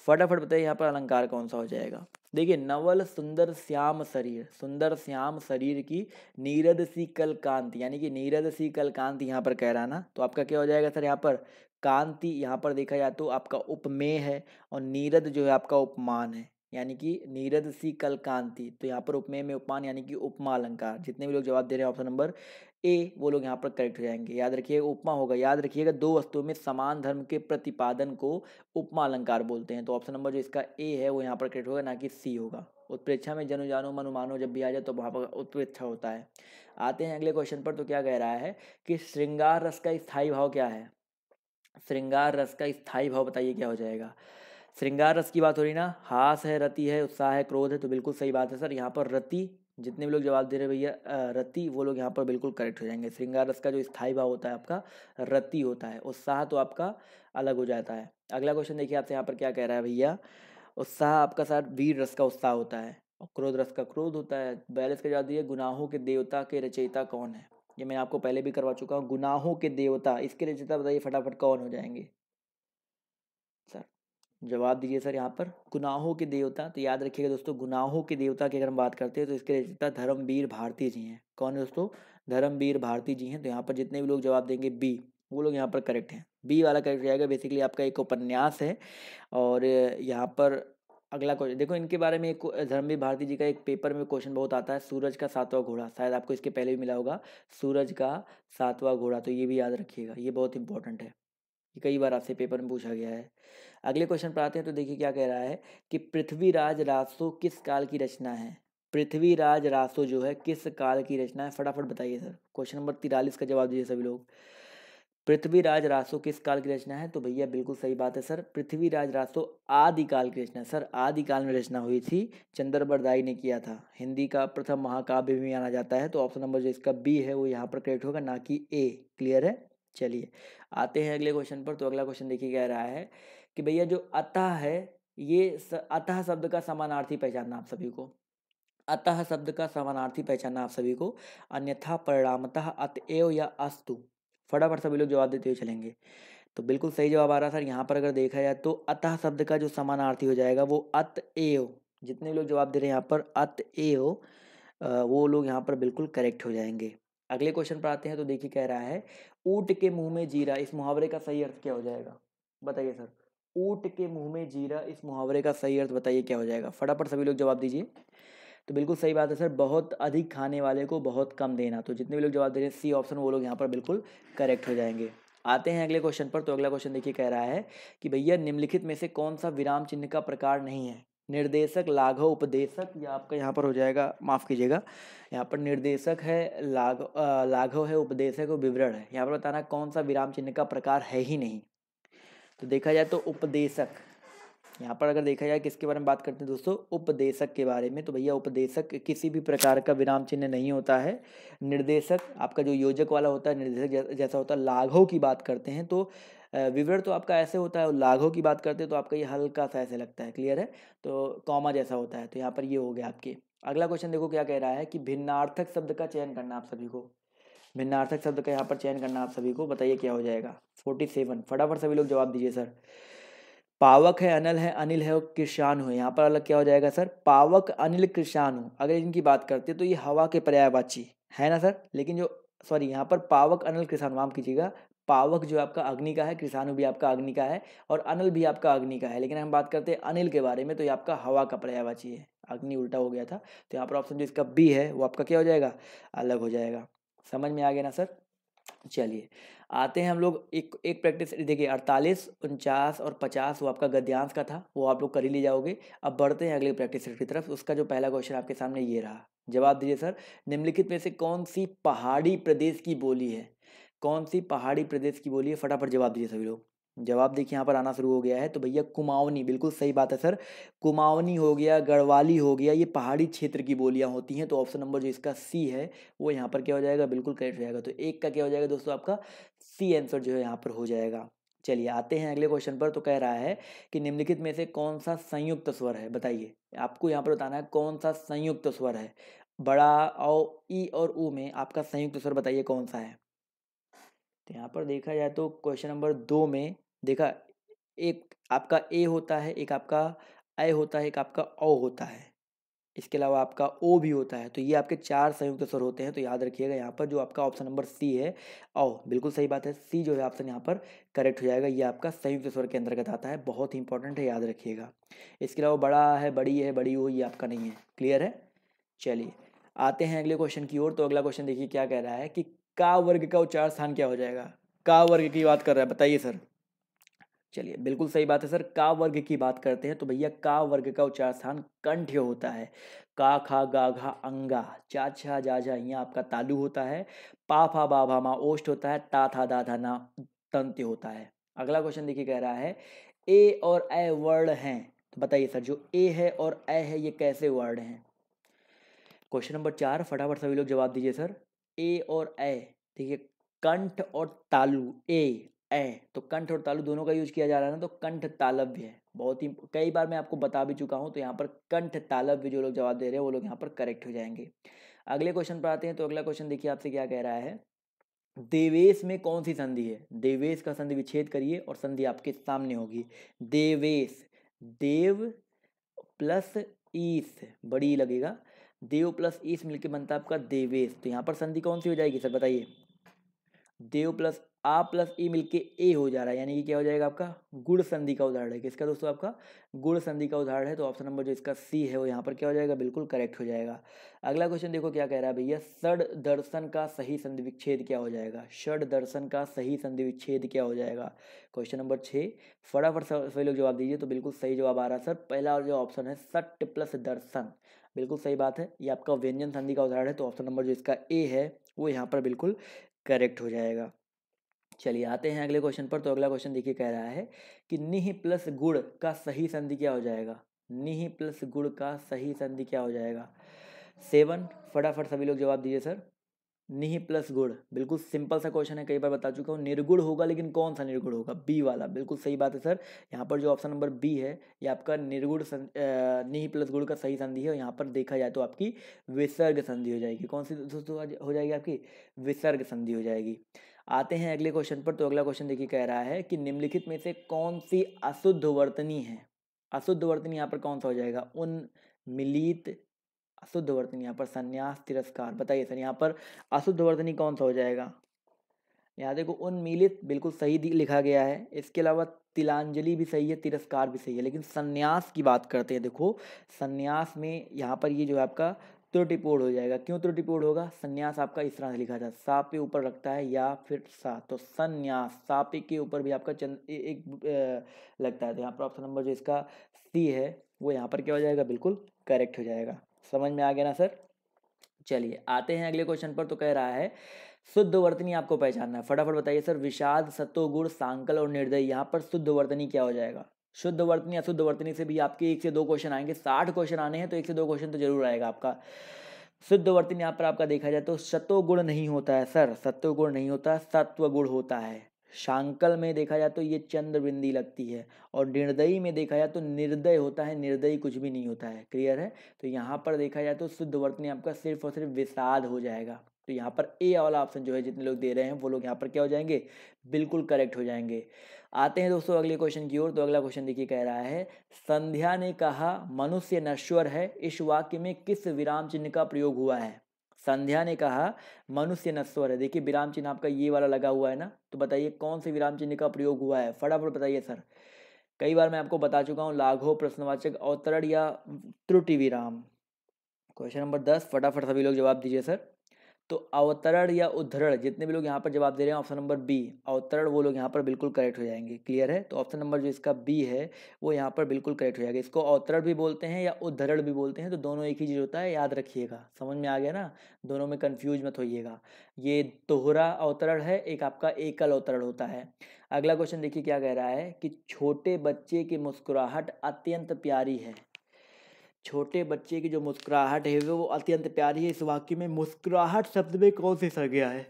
फटाफट बताइए यहाँ पर अलंकार कौन सा हो जाएगा देखिए नवल सुंदर श्याम शरीर सुंदर श्याम शरीर की नीरद सी कल कांति यानी कि नीरद सी कल कांति यहाँ पर कह रहा ना तो आपका क्या हो जाएगा सर यहाँ पर कांति यहाँ पर देखा जाए तो आपका उपमेय है और नीरद जो है आपका उपमान है यानी कि नीरद सी कल कांति तो यहाँ पर उपमेय में उपमान यानी कि उपमा अलंकार जितने भी लोग जवाब दे रहे हैं ऑप्शन नंबर ए वो लोग यहाँ पर करेक्ट हो जाएंगे याद रखिएगा उपमा होगा याद रखिएगा दो वस्तुओं में समान धर्म के प्रतिपादन को उपमा अलंकार बोलते हैं तो ऑप्शन नंबर जो इसका ए है वो यहाँ पर करेक्ट होगा ना कि सी होगा उत्प्रेक्षा में जनु जानो मनुमानो जब भी आ जाए तो वहाँ पर उत्प्रेक्षा होता है आते हैं अगले क्वेश्चन पर तो क्या कह रहा है कि श्रृंगार रस का स्थायी भाव क्या है श्रृंगार रस का स्थायी भाव बताइए क्या हो जाएगा श्रृंगार रस की बात हो रही ना हास है रति है उत्साह है क्रोध है तो बिल्कुल सही बात है सर यहाँ पर रति जितने भी लोग जवाब दे रहे भैया रति वो लोग यहाँ पर बिल्कुल करेक्ट हो जाएंगे श्रृंगार रस का जो स्थाई भाव होता है आपका रति होता है उत्साह तो आपका अलग हो जाता है अगला क्वेश्चन देखिए आपसे यहाँ पर क्या कह रहा है भैया उत्साह आपका साथ वीर रस का उत्साह होता है और क्रोध रस का क्रोध होता है बैलेंस का जवाब दिए गुनाहों के देवता के रचयिता कौन है ये मैं आपको पहले भी करवा चुका हूँ गुनाहों के देवता इसके रचयिता बताइए फटाफट कौन हो जाएंगे जवाब दीजिए सर यहाँ पर गुनाहों के देवता तो याद रखिएगा दोस्तों गुनाहों के देवता की अगर हम बात करते हैं तो इसके रचयिता धर्मवीर भारती जी हैं कौन है दोस्तों धर्मवीर भारती जी हैं तो यहाँ पर जितने भी लोग जवाब देंगे बी वो लोग यहाँ पर करेक्ट हैं बी वाला करेक्ट रहेगा बेसिकली आपका एक उपन्यास है और यहाँ पर अगला क्वेश्चन देखो इनके बारे में एक धर्मवीर भारती जी का एक पेपर में क्वेश्चन बहुत आता है सूरज का सातवां घोड़ा शायद आपको इसके पहले भी मिला होगा सूरज का सातवां घोड़ा तो ये भी याद रखिएगा ये बहुत इंपॉर्टेंट है ये कई बार आपसे पेपर में पूछा गया है अगले क्वेश्चन पर आते हैं तो देखिए क्या कह रहा है कि पृथ्वीराज रासो किस काल की रचना है पृथ्वीराज रासो जो है किस काल की रचना है फटाफट बताइए सर क्वेश्चन नंबर तिरालीस का जवाब दीजिए सभी लोग पृथ्वीराज रासो किस काल की रचना है तो भैया बिल्कुल सही बात है सर पृथ्वीराज रासो आदिकाल की रचना सर आदिकाल में रचना हुई थी बरदाई ने किया था हिंदी का प्रथम महाकाव्य भी माना जाता है तो ऑप्शन नंबर जो इसका बी है वो यहाँ पर करेक्ट होगा ना कि ए क्लियर है चलिए आते हैं अगले क्वेश्चन पर तो अगला क्वेश्चन देखिए कह रहा है कि भैया जो अतः है ये अतः शब्द का समानार्थी पहचानना आप सभी को अतः शब्द का समानार्थी पहचानना आप सभी को अन्यथा परिणामतः अतएव या अस्तु फटाफट सभी लोग जवाब देते हुए चलेंगे तो बिल्कुल सही जवाब आ रहा सर यहाँ पर अगर देखा जाए तो अतः शब्द का जो समानार्थी हो जाएगा वो अत एव जितने लोग जवाब दे रहे हैं यहाँ पर अत एव वो लोग यहाँ पर बिल्कुल करेक्ट हो जाएंगे अगले क्वेश्चन पर आते हैं तो देखिए कह रहा है ऊट के मुंह में जीरा इस मुहावरे का सही अर्थ क्या हो जाएगा बताइए सर ऊट के मुंह में जीरा इस मुहावरे का सही अर्थ बताइए क्या हो जाएगा फटाफट सभी लोग जवाब दीजिए तो बिल्कुल सही बात है सर बहुत अधिक खाने वाले को बहुत कम देना तो जितने भी लोग जवाब दे रहे हैं सी ऑप्शन वो लोग यहाँ पर बिल्कुल करेक्ट हो जाएंगे आते हैं अगले क्वेश्चन पर तो अगला क्वेश्चन देखिए कह रहा है कि भैया निम्नलिखित में से कौन सा विराम चिन्ह का प्रकार नहीं है निर्देशक लाघव उपदेशक या आपका यहाँ पर हो जाएगा माफ़ कीजिएगा यहाँ पर निर्देशक है लाघ लाघव है उपदेशक और विवरण है यहाँ पर बताना कौन सा विराम चिन्ह का प्रकार है ही नहीं तो देखा जाए तो उपदेशक यहाँ पर अगर देखा जाए किसके बारे में बात करते हैं दोस्तों उपदेशक के बारे में तो भैया उपदेशक किसी भी प्रकार का विराम चिन्ह नहीं होता है निर्देशक आपका जो योजक वाला होता है निर्देशक जैसा होता है लाघव की बात करते हैं तो विवरण तो आपका ऐसे होता है लाघों की बात करते हैं तो आपका ये हल्का सा ऐसे लगता है क्लियर है तो कॉमा जैसा होता है तो यहाँ पर ये हो गया आपके अगला क्वेश्चन देखो क्या कह रहा है कि भिन्नार्थक शब्द का चयन करना आप सभी को भिन्नार्थक शब्द का यहाँ पर चयन करना आप सभी को बताइए क्या हो जाएगा फोर्टी सेवन फटाफट सभी लोग जवाब दीजिए सर पावक है अनिल है अनिल है और कृषाण हो यहाँ पर अलग क्या हो जाएगा सर पावक अनिल कृषाण हो अगर इनकी बात करते तो ये हवा के पर्यायवाची है ना सर लेकिन जो सॉरी यहाँ पर पावक अनिल कृषाण माफ कीजिएगा पावक जो आपका अग्नि का है किसानु भी आपका अग्नि का है और अनिल भी आपका अग्नि का है लेकिन हम बात करते हैं अनिल के बारे में तो ये आपका हवा का पर्यायवाची है अग्नि उल्टा हो गया था तो यहाँ पर ऑप्शन जो इसका बी है वो आपका क्या हो जाएगा अलग हो जाएगा समझ में आ गया ना सर चलिए आते हैं हम लोग एक एक प्रैक्टिस देखिए अड़तालीस उनचास और पचास वो आपका गद्यांश का था वो आप लोग कर ही ले जाओगे अब बढ़ते हैं अगले प्रैक्टिस की तरफ उसका जो पहला क्वेश्चन आपके सामने ये रहा जवाब दीजिए सर निम्नलिखित में से कौन सी पहाड़ी प्रदेश की बोली है कौन सी पहाड़ी प्रदेश की बोली है फटाफट जवाब दीजिए सभी लोग जवाब देखिए यहाँ पर आना शुरू हो गया है तो भैया कुमाऊनी बिल्कुल सही बात है सर कुमाऊनी हो गया गढ़वाली हो गया ये पहाड़ी क्षेत्र की बोलियाँ होती हैं तो ऑप्शन नंबर जो इसका सी है वो यहाँ पर क्या हो जाएगा बिल्कुल करेक्ट हो जाएगा तो एक का क्या हो जाएगा दोस्तों आपका सी आंसर जो है यहाँ पर हो जाएगा चलिए आते हैं अगले क्वेश्चन पर तो कह रहा है कि निम्नलिखित में से कौन सा संयुक्त स्वर है बताइए आपको यहाँ पर बताना है कौन सा संयुक्त स्वर है बड़ा औ ई और ऊ में आपका संयुक्त स्वर बताइए कौन सा है तो यहाँ पर देखा जाए तो क्वेश्चन नंबर दो में देखा एक आपका ए होता है एक आपका ए होता है एक आपका ओ होता है इसके अलावा आपका ओ भी होता है तो ये आपके चार संयुक्त स्वर होते हैं तो याद रखिएगा यहाँ पर जो आपका ऑप्शन नंबर सी है ओ बिल्कुल सही बात है सी जो है ऑप्शन यहाँ पर करेक्ट हो जाएगा ये आपका संयुक्त स्वर के अंतर्गत आता है बहुत ही इंपॉर्टेंट है याद रखिएगा इसके अलावा बड़ा है बड़ी है बड़ी हो ये आपका नहीं है क्लियर है चलिए आते हैं अगले क्वेश्चन की ओर तो अगला क्वेश्चन देखिए क्या कह रहा है कि का वर्ग का उच्चार स्थान क्या हो जाएगा का वर्ग की बात कर रहा है बताइए सर चलिए बिल्कुल सही बात है सर का वर्ग की बात करते हैं तो भैया का वर्ग का उच्चार स्थान कंठ्य होता है का खा गा घा अंगा चा छा जा झा यहाँ आपका तालु होता है पा फा बा भा मा ओष्ट होता है ता था दा धा ना तंत्य होता है अगला क्वेश्चन देखिए कह रहा है ए और ए वर्ड हैं तो बताइए सर जो ए है और ए है ये कैसे वर्ड हैं क्वेश्चन नंबर चार फटाफट सभी लोग जवाब दीजिए सर ए और ए ठीक है कंठ और तालु ए ए तो कंठ और तालु दोनों का यूज किया जा रहा है ना तो कंठ तालव्य है बहुत ही कई बार मैं आपको बता भी चुका हूँ तो यहाँ पर कंठ तालव्य जो लोग जवाब दे रहे हैं वो लोग यहाँ पर करेक्ट हो जाएंगे अगले क्वेश्चन पर आते हैं तो अगला क्वेश्चन देखिए आपसे क्या कह रहा है देवेश में कौन सी संधि है देवेश का संधि विच्छेद करिए और संधि आपके सामने होगी देवेश देव प्लस ईस बड़ी लगेगा देव प्लस ईस मिलकर बनता है आपका देवेश तो यहाँ पर संधि कौन सी हो जाएगी सर बताइए देव प्लस आ प्लस ई मिलके ए हो जा रहा है यानी कि क्या हो जाएगा आपका गुड़ संधि का उदाहरण है किसका दोस्तों आपका गुड़ संधि का उदाहरण है तो ऑप्शन नंबर जो इसका सी है वो यहाँ पर क्या हो जाएगा बिल्कुल करेक्ट हो जाएगा अगला क्वेश्चन देखो क्या कह रहा है भैया षड दर्शन का सही संधि विच्छेद क्या हो जाएगा षड दर्शन का सही संधि विच्छेद क्या हो जाएगा क्वेश्चन नंबर छः फटाफट सभी लोग जवाब दीजिए तो बिल्कुल सही जवाब आ रहा है सर पहला जो ऑप्शन है सट प्लस दर्शन बिल्कुल सही बात है ये आपका व्यंजन संधि का उदाहरण है तो ऑप्शन नंबर जो इसका ए है वो यहाँ पर बिल्कुल करेक्ट हो जाएगा चलिए आते हैं अगले क्वेश्चन पर तो अगला क्वेश्चन देखिए कह रहा है कि निह प्लस गुड़ का सही संधि क्या हो जाएगा निह प्लस गुड़ का सही संधि क्या हो जाएगा सेवन फटाफट सभी लोग जवाब दीजिए सर निह प्लस गुड़ बिल्कुल सिंपल सा क्वेश्चन है कई बार बता चुका हूँ निर्गुण होगा लेकिन कौन सा निर्गुण होगा बी वाला बिल्कुल सही बात है सर यहाँ पर जो ऑप्शन नंबर बी है ये आपका निर्गुण निह प्लस गुड़ का सही संधि है और यहाँ पर देखा जाए तो आपकी विसर्ग संधि हो जाएगी कौन सी दोस्तों हो जाएगी आपकी विसर्ग संधि हो जाएगी आते हैं अगले क्वेश्चन पर तो अगला क्वेश्चन देखिए कह रहा है कि निम्नलिखित में से कौन सी अशुद्ध वर्तनी है अशुद्ध वर्तनी यहाँ पर कौन सा हो जाएगा उन मिलित अशुद्ध वर्तनी यहाँ पर संन्यास तिरस्कार बताइए सर यहाँ पर अशुद्ध वर्तनी कौन सा हो जाएगा यहाँ देखो उनमीलित बिल्कुल सही लिखा गया है इसके अलावा तिलांजलि भी सही है तिरस्कार भी सही है लेकिन संन्यास की बात करते हैं देखो संन्यास में यहाँ पर ये जो है आपका त्रुटिपूर्ण हो जाएगा क्यों त्रुटिपूर्ण होगा संन्यास आपका इस तरह से लिखा जाता है सा पे ऊपर रखता है या फिर सा तो संन्यास सापे के ऊपर भी आपका चंद ए, एक ए, लगता है तो यहाँ पर ऑप्शन नंबर जो इसका सी है वो यहाँ पर क्या हो जाएगा बिल्कुल करेक्ट हो जाएगा समझ में आ गया ना सर चलिए आते हैं अगले क्वेश्चन पर तो कह रहा है शुद्ध वर्तनी आपको पहचानना है फटाफट बताइए सर विषाद सत्वगुण सांकल और निर्दय यहाँ पर शुद्ध वर्तनी क्या हो जाएगा शुद्ध वर्तनी अशुद्ध वर्तनी से भी आपके एक से दो क्वेश्चन आएंगे साठ क्वेश्चन आने हैं तो एक से दो क्वेश्चन तो जरूर आएगा आपका शुद्ध वर्तनी यहाँ पर आपका देखा जाए तो सत्वगुण नहीं होता है सर सत्वगुण नहीं होता सत्वगुण होता है शांकल में देखा जाए तो ये चंद्रबिंदी लगती है और निर्दयी में देखा जाए तो निर्दय होता है निर्दयी कुछ भी नहीं होता है क्लियर है तो यहाँ पर देखा जाए तो शुद्ध वर्तनी आपका सिर्फ और सिर्फ विषाद हो जाएगा तो यहाँ पर ए वाला ऑप्शन जो है जितने लोग दे रहे हैं वो लोग यहाँ पर क्या हो जाएंगे बिल्कुल करेक्ट हो जाएंगे आते हैं दोस्तों अगले क्वेश्चन की ओर तो अगला क्वेश्चन देखिए कह रहा है संध्या ने कहा मनुष्य नश्वर है इस वाक्य में किस विराम चिन्ह का प्रयोग हुआ है संध्या ने कहा मनुष्य नस्वर है देखिए विराम चिन्ह आपका ये वाला लगा हुआ है ना तो बताइए कौन से विराम चिन्ह का प्रयोग हुआ है फटाफट बताइए सर कई बार मैं आपको बता चुका हूँ लाघो प्रश्नवाचक अवतरण या त्रुटि विराम क्वेश्चन नंबर दस फटाफट सभी लोग जवाब दीजिए सर तो अवतरण या उद्धरण जितने भी लोग यहाँ पर जवाब दे रहे हैं ऑप्शन नंबर बी अवतरण वो लोग यहाँ पर बिल्कुल करेक्ट हो जाएंगे क्लियर है तो ऑप्शन नंबर जो इसका बी है वो यहाँ पर बिल्कुल करेक्ट हो जाएगा इसको अवतरण भी बोलते हैं या उद्धरण भी बोलते हैं तो दोनों एक ही चीज़ होता है याद रखिएगा समझ में आ गया ना दोनों में कन्फ्यूज मत होइएगा ये दोहरा अवतरण है एक आपका एकल अवतरण होता है अगला क्वेश्चन देखिए क्या कह रहा है कि छोटे बच्चे की मुस्कुराहट अत्यंत प्यारी है छोटे बच्चे की जो मुस्कुराहट है वो अत्यंत प्यारी है इस वाक्य में मुस्कुराहट शब्द में कौन से सर गया है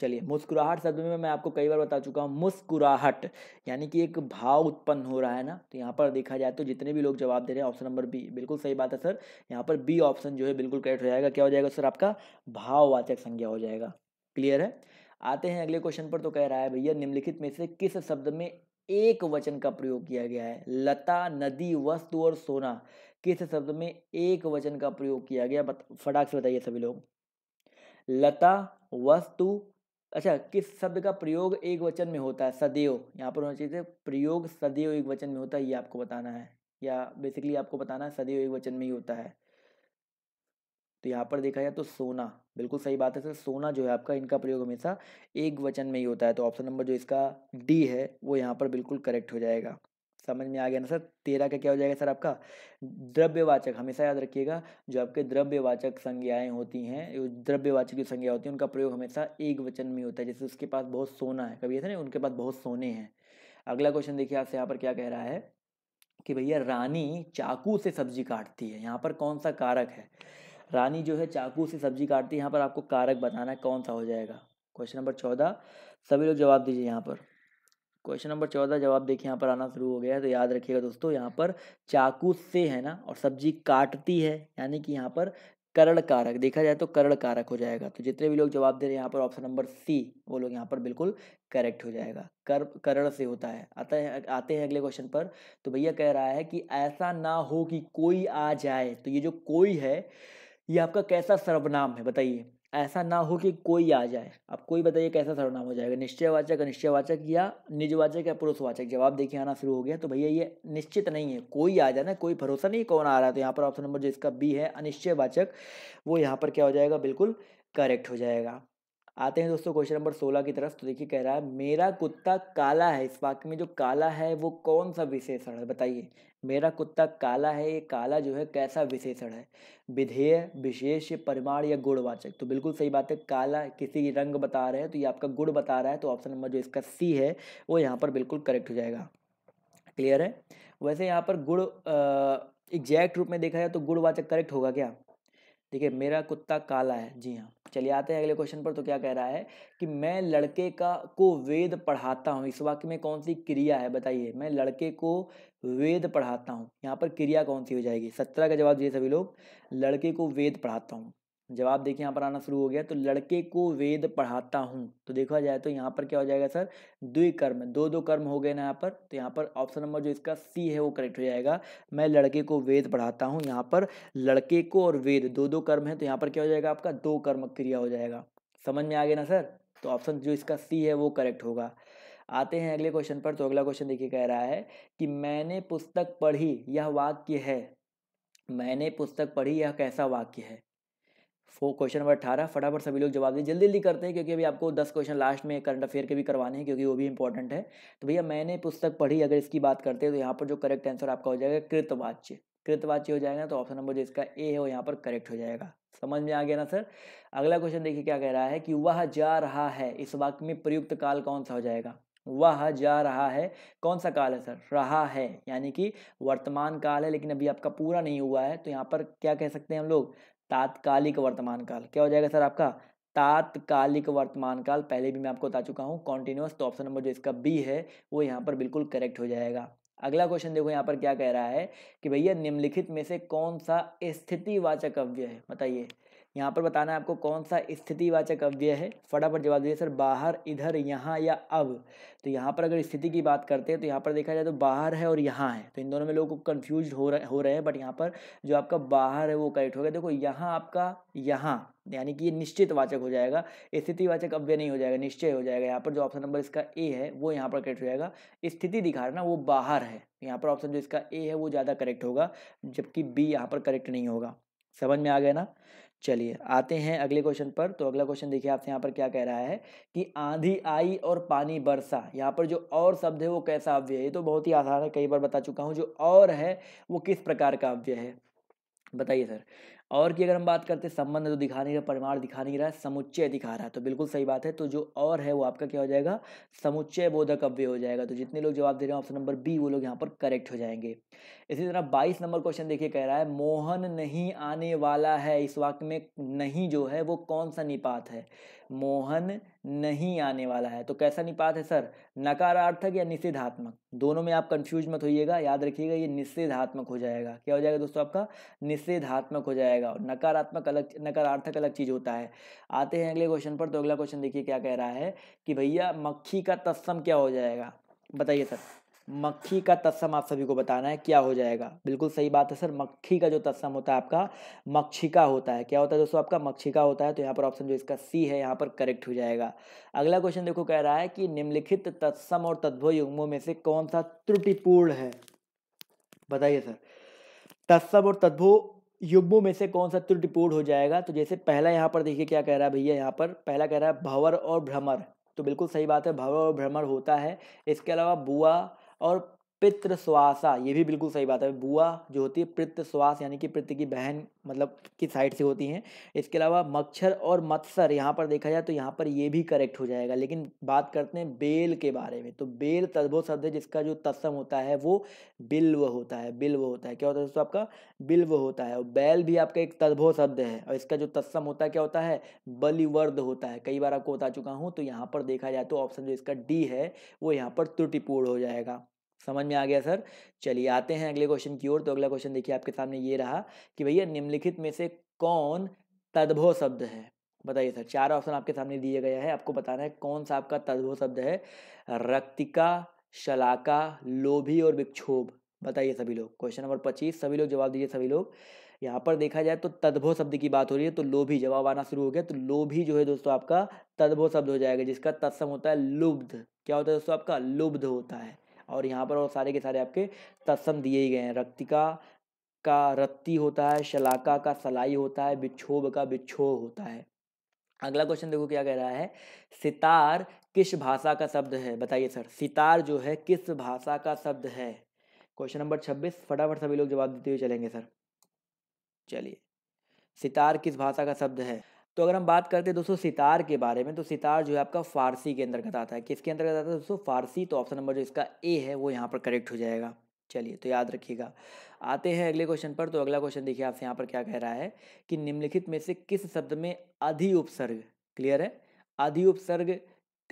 चलिए मुस्कुराहट शब्द में मैं आपको कई बार बता चुका हूँ मुस्कुराहट यानी कि एक भाव उत्पन्न हो रहा है ना तो यहाँ पर देखा जाए तो जितने भी लोग जवाब दे रहे हैं ऑप्शन नंबर बी बिल्कुल सही बात है सर यहाँ पर बी ऑप्शन जो है बिल्कुल करेक्ट हो जाएगा क्या हो जाएगा सर आपका भाववाचक संज्ञा हो जाएगा क्लियर है आते हैं अगले क्वेश्चन पर तो कह रहा है भैया निम्नलिखित में से किस शब्द में एक वचन का प्रयोग किया गया है लता नदी वस्तु और सोना किस शब्द में एक वचन का प्रयोग किया गया फटाक से बताइए सभी लोग लता वस्तु अच्छा किस शब्द का प्रयोग एक वचन में होता है सदैव यहाँ पर होना चाहिए प्रयोग सदैव एक वचन में होता है ये आपको बताना है या बेसिकली आपको बताना है सदैव एक वचन में ही होता है तो यहाँ पर देखा जाए तो सोना बिल्कुल सही बात है सर सोना जो है आपका इनका प्रयोग हमेशा एक वचन में ही होता है तो ऑप्शन नंबर जो इसका डी है वो यहाँ पर बिल्कुल करेक्ट हो जाएगा समझ में आ गया ना सर तेरह का क्या हो जाएगा सर आपका द्रव्यवाचक हमेशा याद रखिएगा जो आपके द्रव्यवाचक संज्ञाएं होती हैं जो द्रव्यवाचक जो संज्ञा होती है उनका प्रयोग हमेशा एक वचन में होता है जैसे उसके पास बहुत सोना है कभी ऐसा नहीं उनके पास बहुत सोने हैं अगला क्वेश्चन देखिए आपसे यहाँ पर क्या कह रहा है कि भैया रानी चाकू से सब्जी काटती है यहाँ पर कौन सा कारक है रानी जो है चाकू से सब्जी काटती है यहाँ पर आपको कारक बताना है कौन सा हो जाएगा क्वेश्चन नंबर चौदह सभी लोग जवाब दीजिए यहाँ पर क्वेश्चन नंबर चौदह जवाब देखिए यहाँ पर आना शुरू हो गया है तो याद रखिएगा दोस्तों यहाँ पर चाकू से है ना और सब्जी काटती है यानी कि यहाँ पर करण कारक देखा जाए तो करण कारक हो जाएगा तो जितने भी लोग जवाब दे रहे हैं यहाँ पर ऑप्शन नंबर सी वो लोग यहाँ पर बिल्कुल करेक्ट हो जाएगा कर करण से होता है आता है आते हैं अगले क्वेश्चन पर तो भैया कह रहा है कि ऐसा ना हो कि कोई आ जाए तो ये जो कोई है ये आपका कैसा सर्वनाम है बताइए ऐसा ना हो कि कोई आ जाए आप कोई बताइए कैसा सर्वनाम हो जाएगा निश्चयवाचक अनिश्चयवाचक या निजवाचक या पुरुषवाचक जवाब देखिए आना शुरू हो गया तो भैया ये निश्चित नहीं है कोई आ जाए ना कोई भरोसा नहीं कौन आ रहा है तो यहाँ पर ऑप्शन नंबर जो इसका बी है अनिश्चयवाचक वो यहाँ पर क्या हो जाएगा बिल्कुल करेक्ट हो जाएगा आते हैं दोस्तों क्वेश्चन नंबर सोलह की तरफ तो देखिए कह रहा है मेरा कुत्ता काला है इस वाक्य में जो काला है वो कौन सा विशेषण है बताइए मेरा कुत्ता काला है ये काला जो है कैसा विशेषण है विधेय विशेष परिमाण या गुणवाचक तो बिल्कुल सही बात है काला किसी रंग बता रहे हैं तो ये आपका गुण बता रहा है तो ऑप्शन नंबर जो इसका सी है वो यहाँ पर बिल्कुल करेक्ट हो जाएगा क्लियर है वैसे यहाँ पर गुड़ एग्जैक्ट रूप में देखा जाए तो गुड़वाचक करेक्ट होगा क्या देखिए मेरा कुत्ता काला है जी हाँ चलिए आते हैं अगले क्वेश्चन पर तो क्या कह रहा है कि मैं लड़के का को वेद पढ़ाता हूँ इस वाक्य में कौन सी क्रिया है बताइए मैं लड़के को वेद पढ़ाता हूँ यहाँ पर क्रिया कौन सी हो जाएगी सत्रह का जवाब दिए सभी लोग लड़के को वेद पढ़ाता हूँ जवाब देखिए यहाँ पर आना शुरू हो गया तो लड़के को वेद पढ़ाता हूँ तो देखा जाए तो यहाँ पर क्या हो जाएगा सर द्विकर्म दो दो कर्म हो गए ना यहाँ पर तो यहाँ पर ऑप्शन नंबर जो इसका सी है वो करेक्ट हो जाएगा मैं लड़के को वेद पढ़ाता हूँ यहाँ पर लड़के को और वेद दो दो कर्म है तो यहाँ पर क्या हो जाएगा आपका दो कर्म क्रिया हो जाएगा समझ में आ गया ना सर तो ऑप्शन जो इसका सी है वो करेक्ट होगा आते हैं अगले क्वेश्चन पर तो अगला क्वेश्चन देखिए कह रहा है कि मैंने पुस्तक पढ़ी यह वाक्य है मैंने पुस्तक पढ़ी यह कैसा वाक्य है फो क्वेश्चन नंबर अठारह फटाफट सभी लोग जवाब दें जल्दी जल्दी करते हैं क्योंकि अभी आपको दस क्वेश्चन लास्ट में करंट अफेयर के भी करवाने हैं क्योंकि वो भी इंपॉर्टेंट है तो भैया मैंने पुस्तक पढ़ी अगर इसकी बात करते हैं तो यहाँ पर जो करेक्ट आंसर आपका हो जाएगा कृतवाच्य कृतवाच्य हो जाएगा तो ऑप्शन नंबर जो इसका ए है वो यहाँ पर करेक्ट हो जाएगा समझ में आ गया ना सर अगला क्वेश्चन देखिए क्या कह रहा है कि वह जा रहा है इस वाक्य में प्रयुक्त काल कौन सा हो जाएगा वह जा रहा है कौन सा काल है सर रहा है यानी कि वर्तमान काल है लेकिन अभी आपका पूरा नहीं हुआ है तो यहाँ पर क्या कह सकते हैं हम लोग तात्कालिक वर्तमान काल क्या हो जाएगा सर आपका तात्कालिक वर्तमान काल पहले भी मैं आपको बता चुका हूँ कॉन्टिन्यूस तो ऑप्शन नंबर जो इसका बी है वो यहाँ पर बिल्कुल करेक्ट हो जाएगा अगला क्वेश्चन देखो यहाँ पर क्या कह रहा है कि भैया निम्नलिखित में से कौन सा स्थितिवाचक अव्यय है बताइए यहाँ पर बताना है आपको कौन सा स्थितिवाचक अव्यय है फटाफट जवाब दीजिए सर बाहर इधर यहाँ या अब तो यहाँ पर अगर स्थिति की बात करते हैं तो यहाँ पर देखा जाए तो बाहर है और यहाँ है तो इन दोनों में लोग कन्फ्यूज हो रहे हो रहे हैं बट यहाँ पर जो आपका बाहर है वो करेक्ट हो गया देखो यहाँ आपका यहाँ यानी कि ये निश्चित वाचक हो जाएगा स्थितिवाचक अव्यय नहीं हो जाएगा निश्चय हो जाएगा यहाँ पर जो ऑप्शन नंबर इसका ए है वो यहाँ पर करेक्ट हो जाएगा स्थिति दिखा रहा ना वो बाहर है यहाँ पर ऑप्शन जो इसका ए है वो ज़्यादा करेक्ट होगा जबकि बी यहाँ पर करेक्ट नहीं होगा समझ में आ गया ना चलिए आते हैं अगले क्वेश्चन पर तो अगला क्वेश्चन देखिए आपसे यहाँ पर क्या कह रहा है कि आंधी आई और पानी बरसा यहाँ पर जो और शब्द है वो कैसा अव्यय है ये तो बहुत ही आसान है कई बार बता चुका हूँ जो और है वो किस प्रकार का अव्यय है बताइए सर और की अगर हम बात करते संबंध तो दिखा नहीं रहा परिमाण दिखा नहीं रहा है समुच्चय दिखा रहा है तो बिल्कुल सही बात है तो जो और है वो आपका क्या हो जाएगा समुच्चय बोधक अव्यय हो जाएगा तो जितने लोग जवाब दे रहे हैं ऑप्शन नंबर बी वो लोग यहाँ पर करेक्ट हो जाएंगे इसी तरह बाईस नंबर क्वेश्चन देखिए कह रहा है मोहन नहीं आने वाला है इस वाक्य में नहीं जो है वो कौन सा निपात है मोहन नहीं आने वाला है तो कैसा निपात है सर नकारार्थक या निषेधात्मक दोनों में आप कंफ्यूज मत होइएगा याद रखिएगा ये निषेधात्मक हो जाएगा क्या हो जाएगा दोस्तों आपका निषेधात्मक हो जाएगा और नकारात्मक अलग नकारार्थक अलग चीज़ होता है आते हैं अगले क्वेश्चन पर तो अगला क्वेश्चन देखिए क्या कह रहा है कि भैया मक्खी का तस्सम क्या हो जाएगा बताइए सर मक्खी का तत्सम आप सभी को बताना है क्या हो जाएगा बिल्कुल सही बात है सर मक्खी का जो तत्सम होता है आपका मक्षिका होता है क्या होता है दोस्तों आपका मक्षिका होता है तो यहाँ पर ऑप्शन जो इसका सी है यहाँ पर करेक्ट हो जाएगा अगला क्वेश्चन देखो कह रहा है कि निम्नलिखित तत्सम और तद्भव युग्मों में से कौन सा त्रुटिपूर्ण है बताइए सर तत्सम और तद्भव युग्मों में से कौन सा त्रुटिपूर्ण हो जाएगा तो जैसे पहला यहाँ पर देखिए क्या कह रहा है भैया यहाँ पर पहला कह रहा है भंवर और भ्रमर तो बिल्कुल सही बात है भंवर और भ्रमर होता है इसके अलावा बुआ और पितृश्वासा ये भी बिल्कुल सही बात है बुआ जो होती है पितृश्वास यानी कि पितृ की बहन मतलब की साइड से होती हैं इसके अलावा मच्छर और मत्सर यहाँ पर देखा जाए तो यहाँ पर ये भी करेक्ट हो जाएगा लेकिन बात करते हैं बेल के बारे में तो बेल तद्भव शब्द है जिसका जो तत्सम होता है वो बिल्व होता है बिल्व होता है क्या होता है दोस्तों आपका बिल्व होता है और बैल भी आपका एक तद्भव शब्द है और इसका जो तत्सम होता है क्या होता है बलिवर्द होता है कई बार आपको बता चुका हूँ तो यहाँ पर देखा जाए तो ऑप्शन जो इसका डी है वो यहाँ पर त्रुटिपूर्ण हो जाएगा समझ में आ गया सर चलिए आते हैं अगले क्वेश्चन की ओर तो अगला क्वेश्चन देखिए आपके सामने ये रहा कि भैया निम्नलिखित में से कौन तद्भव शब्द है बताइए सर चार ऑप्शन आपके सामने दिए गए हैं आपको बताना है कौन सा आपका तद्भव शब्द है रक्तिका शलाका लोभी और विक्षोभ बताइए सभी लोग क्वेश्चन नंबर पच्चीस सभी लोग जवाब दीजिए सभी लोग यहाँ पर देखा जाए तो तद्भव शब्द की बात हो रही है तो लोभी जवाब आना शुरू हो गया तो लोभी जो है दोस्तों आपका तद्भव शब्द हो जाएगा जिसका तत्सम होता है लुब्ध क्या होता है दोस्तों आपका लुब्ध होता है और यहाँ पर और सारे के सारे आपके तत्सम दिए ही गए हैं रक्तिका का रत्ती होता है शलाका का सलाई होता है बिक्षोभ का बिक्षोभ होता है अगला क्वेश्चन देखो क्या कह रहा है सितार किस भाषा का शब्द है बताइए सर सितार जो है किस भाषा का शब्द है क्वेश्चन नंबर छब्बीस फटाफट सभी लोग जवाब देते हुए चलेंगे सर चलिए सितार किस भाषा का शब्द है तो अगर हम बात करते हैं दोस्तों सितार के बारे में तो सितार जो है आपका फारसी के अंतर्गत आता है किसके अंतर्गत आता है दोस्तों फारसी तो ऑप्शन नंबर जो इसका ए है वो यहाँ पर करेक्ट हो जाएगा चलिए तो याद रखिएगा आते हैं अगले क्वेश्चन पर तो अगला क्वेश्चन देखिए आपसे यहाँ पर क्या कह रहा है कि निम्नलिखित में से किस शब्द में अधि उपसर्ग क्लियर है अधि उपसर्ग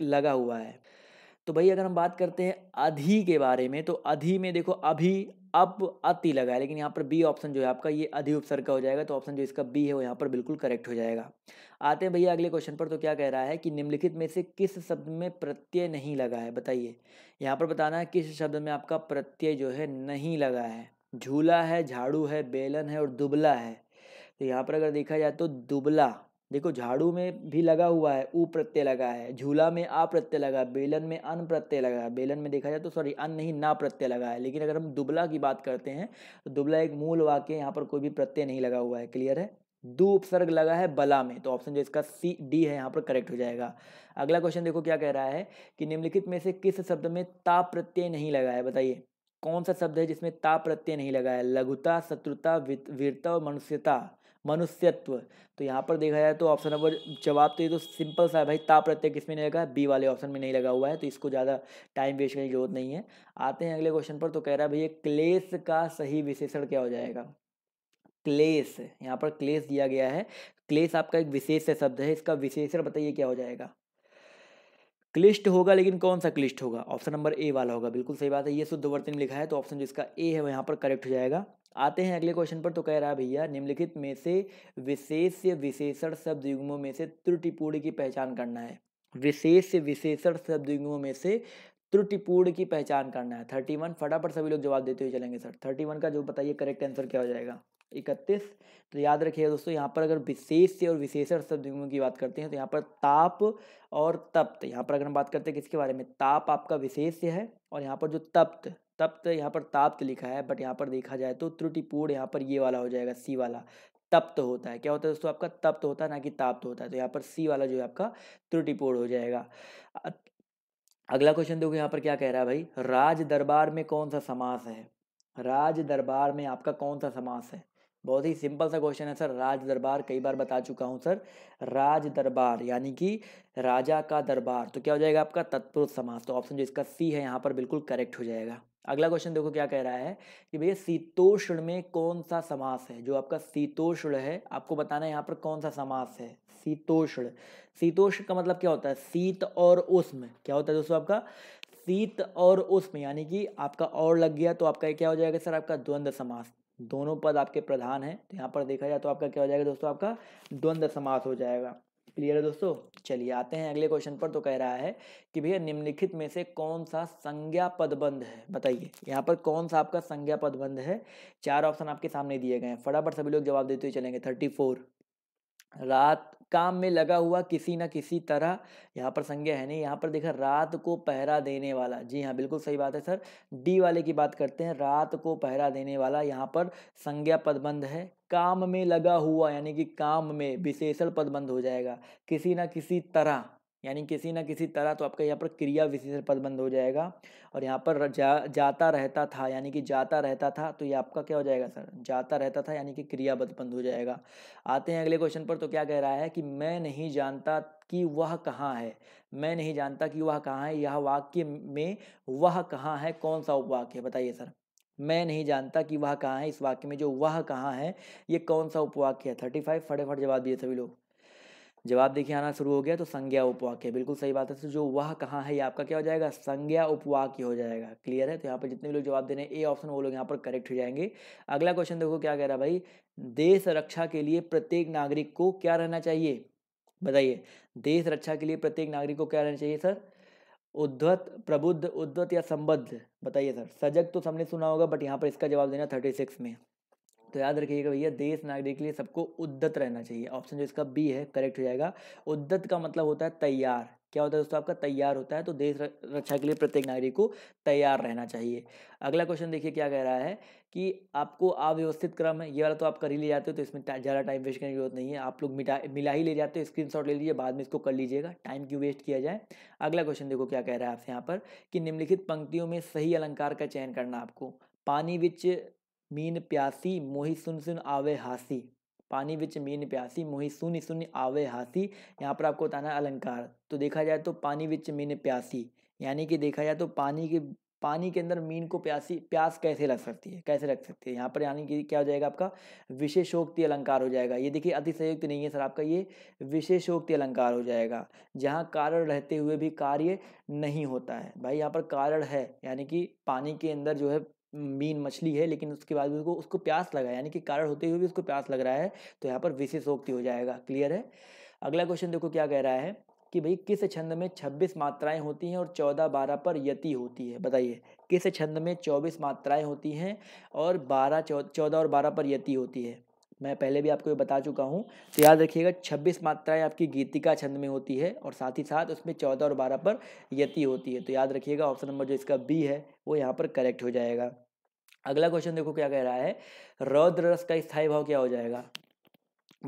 लगा हुआ है तो भाई अगर हम बात करते हैं अधि के बारे में तो अधि में देखो अभी अब अति लगा है लेकिन यहाँ पर बी ऑप्शन जो है आपका ये अधि उपसर्ग का हो जाएगा तो ऑप्शन जो इसका बी है वो यहाँ पर बिल्कुल करेक्ट हो जाएगा आते हैं भैया अगले क्वेश्चन पर तो क्या कह रहा है कि निम्नलिखित में से किस शब्द में प्रत्यय नहीं लगा है बताइए यहाँ पर बताना है किस शब्द में आपका प्रत्यय जो है नहीं लगा है झूला है झाड़ू है बेलन है और दुबला है तो यहाँ पर अगर देखा जाए तो दुबला देखो झाड़ू में भी लगा हुआ है ऊ प्रत्यय लगा है झूला में आ प्रत्यय लगा बेलन में अन प्रत्यय लगा है बेलन में देखा जाए तो सॉरी अन नहीं ना प्रत्यय लगा है लेकिन अगर हम दुबला की बात करते हैं तो दुबला एक मूल वाक्य यहाँ पर कोई भी प्रत्यय नहीं लगा हुआ है क्लियर है दो उपसर्ग लगा है बला में तो ऑप्शन जो इसका सी डी है यहाँ पर करेक्ट हो जाएगा अगला क्वेश्चन देखो क्या कह रहा है कि निम्नलिखित में से किस शब्द में ता प्रत्यय नहीं लगा है बताइए कौन सा शब्द है जिसमें ता प्रत्यय नहीं लगा है लघुता शत्रुता वीरता और मनुष्यता मनुष्यत्व तो यहाँ पर देखा जाए तो ऑप्शन नंबर जवाब तो ये तो सिंपल सा है भाई ता प्रत्यय किस में नहीं लगा बी वाले ऑप्शन में नहीं लगा हुआ है तो इसको ज़्यादा टाइम वेस्ट करने की जरूरत नहीं है आते हैं अगले क्वेश्चन पर तो कह रहा है भैया क्लेश का सही विशेषण क्या हो जाएगा क्लेश यहाँ पर क्लेश दिया गया है क्लेश आपका एक विशेष शब्द है इसका विशेषण बताइए क्या हो जाएगा क्लिष्ट होगा लेकिन कौन सा क्लिष्ट होगा ऑप्शन नंबर ए वाला होगा बिल्कुल सही बात है ये शुद्ध वर्तन लिखा है तो ऑप्शन जिसका ए है वो यहाँ पर करेक्ट हो जाएगा आते हैं अगले क्वेश्चन पर तो कह रहा है भैया निम्नलिखित में से विशेष विशेषण शब्द युग्मों में से त्रुटिपूर्ण की पहचान करना है विशेष विशेषण शब्द युग्मों में से त्रुटिपूर्ण की पहचान करना है थर्टी वन फटाफट सभी लोग जवाब देते हुए चलेंगे सर थर्टी वन का जो बताइए करेक्ट आंसर क्या हो जाएगा इकतीस तो याद रखिएगा दोस्तों यहाँ पर अगर विशेष और विशेषण शब्द युग्मों की बात करते हैं तो यहाँ पर ताप और तप्त यहाँ पर अगर हम बात करते हैं किसके बारे में ताप आपका विशेष है और यहाँ पर जो तप्त तप्त तो यहाँ पर ताप्त तो लिखा है बट यहाँ पर देखा जाए तो त्रुटिपूर्ण यहाँ पर ये वाला हो जाएगा सी वाला तप्त तो होता है क्या होता है दोस्तों आपका तप्त होता है ना कि ताप्त होता है तो यहाँ पर सी वाला जो है आपका त्रुटिपूर्ण हो जाएगा अगला क्वेश्चन देखो यहाँ पर क्या कह रहा है भाई राज दरबार में कौन सा समास है राज दरबार में आपका कौन सा समास है बहुत ही सिंपल सा क्वेश्चन है सर राज दरबार कई बार बता चुका हूँ सर राज दरबार यानी कि राजा का दरबार तो क्या हो जाएगा आपका तत्पुरुष समास तो ऑप्शन जो इसका सी है यहाँ पर बिल्कुल करेक्ट हो जाएगा अगला क्वेश्चन देखो क्या कह रहा है कि भैया शीतोष्ण में कौन सा समास है जो आपका शीतोष्ण है आपको बताना है यहाँ पर कौन सा समास है शीतोष्ण शीतोष्ण का मतलब क्या होता है शीत और उष्म क्या होता है दोस्तों आपका शीत और उष्म यानी कि आपका और लग गया तो आपका क्या हो जाएगा सर आपका द्वंद्व समास दोनों पद आपके प्रधान है तो यहाँ पर देखा जाए तो आपका क्या हो जाएगा दोस्तों आपका द्वंद्व समास हो जाएगा क्लियर है दोस्तों चलिए आते हैं अगले क्वेश्चन पर तो कह रहा है कि भैया निम्नलिखित में से कौन सा संज्ञा पदबंध है बताइए यहाँ पर कौन सा आपका संज्ञा पदबंध है चार ऑप्शन आपके सामने दिए गए हैं फटाफट सभी लोग जवाब देते हुए चलेंगे थर्टी फोर रात काम में लगा हुआ किसी ना किसी तरह यहाँ पर संज्ञा है नहीं यहाँ पर देखा रात को पहरा देने वाला जी हाँ बिल्कुल सही बात है सर डी वाले की बात करते हैं रात को पहरा देने वाला यहाँ पर संज्ञा पदबंध है काम में लगा हुआ यानी कि काम में विशेषण पद बंद हो जाएगा किसी ना किसी तरह यानी किसी ना किसी तरह तो आपका यहाँ पर क्रिया विशेषण पद बंद हो जाएगा और यहाँ पर जा, जाता रहता था यानी कि जाता रहता था तो ये आपका क्या हो जाएगा सर जाता रहता था यानी कि क्रिया पद बंद हो जाएगा आते हैं अगले क्वेश्चन पर तो क्या कह रहा है कि मैं नहीं जानता कि वह कहाँ है मैं नहीं जानता कि वह कहाँ है यह वाक्य में वह कहाँ है कौन सा उपवाक्य बताइए सर मैं नहीं जानता कि वह कहाँ है इस वाक्य में जो वह कहाँ है ये कौन सा उपवाक्य है थर्टी फाइव फटेफट जवाब दिए सभी लोग जवाब देखिए आना शुरू हो गया तो संज्ञा उपवाक्य बिल्कुल सही बात है तो जो वह कहाँ है ये आपका क्या हो जाएगा संज्ञा उपवाक्य हो जाएगा क्लियर है तो यहाँ पर जितने भी लोग जवाब देने ए ऑप्शन वो लोग यहाँ पर करेक्ट हो जाएंगे अगला क्वेश्चन देखो क्या कह रहा है भाई देश रक्षा के लिए प्रत्येक नागरिक को क्या रहना चाहिए बताइए देश रक्षा के लिए प्रत्येक नागरिक को क्या रहना चाहिए सर उद्धत प्रबुद्ध उद्धत या संबद्ध बताइए सर सजग तो सबने सुना होगा बट यहाँ पर इसका जवाब देना थर्टी सिक्स में तो याद रखिएगा भैया देश नागरिक के लिए सबको उद्दत रहना चाहिए ऑप्शन जो इसका बी है करेक्ट हो जाएगा उद्दत का मतलब होता है तैयार क्या होता है दोस्तों आपका तैयार होता है तो देश रक्षा के लिए प्रत्येक नागरिक को तैयार रहना चाहिए अगला क्वेश्चन देखिए क्या कह रहा है कि आपको अव्यवस्थित क्रम है ये वाला तो आप कर ही ले जाते हो तो इसमें ज़्यादा टाइम वेस्ट करने की जरूरत नहीं है आप लोग मिटा मिला ही ले जाते हो शॉट ले लीजिए बाद में इसको कर लीजिएगा टाइम क्यों वेस्ट किया जाए अगला क्वेश्चन देखो क्या कह रहा है आपसे यहाँ पर कि निम्नलिखित पंक्तियों में सही अलंकार का चयन करना आपको पानी विच मीन प्यासी मोहित सुन सुन आवे हासी पानी विच मीन प्यासी मोहि सुनी सुनी आवे हासी यहाँ पर आपको बताना अलंकार तो देखा जाए तो पानी विच मीन प्यासी यानी कि देखा जाए तो पानी के पानी के अंदर मीन को प्यासी प्यास कैसे लग सकती है कैसे लग सकती है यहाँ पर यानी कि क्या हो जाएगा आपका विशेषोक्ति अलंकार हो जाएगा ये देखिए अतिशयोक्ति नहीं है सर आपका ये विशेषोक्ति अलंकार हो जाएगा जहाँ कारण रहते हुए भी कार्य नहीं होता है भाई यहाँ पर कारण है यानी कि पानी के अंदर जो है मीन मछली है लेकिन उसके बाद भी उसको उसको प्यास लगा यानी कि कारण होते हुए भी उसको प्यास लग रहा है तो यहाँ पर विशेषोक्ति हो जाएगा क्लियर है अगला क्वेश्चन देखो क्या कह रहा है कि भाई किस छंद में 26 मात्राएं होती हैं और 14 12 पर यति होती है बताइए किस छंद में 24 मात्राएं होती हैं और 12 चौदह और बारह पर यति होती है मैं पहले भी आपको ये बता चुका हूँ तो याद रखिएगा 26 मात्राएं आपकी गीतिका छंद में होती है और साथ ही साथ उसमें 14 और 12 पर यति होती है तो याद रखिएगा ऑप्शन नंबर जो इसका बी है वो यहाँ पर करेक्ट हो जाएगा अगला क्वेश्चन देखो क्या कह रहा है रौद्र रस का स्थायी भाव क्या हो जाएगा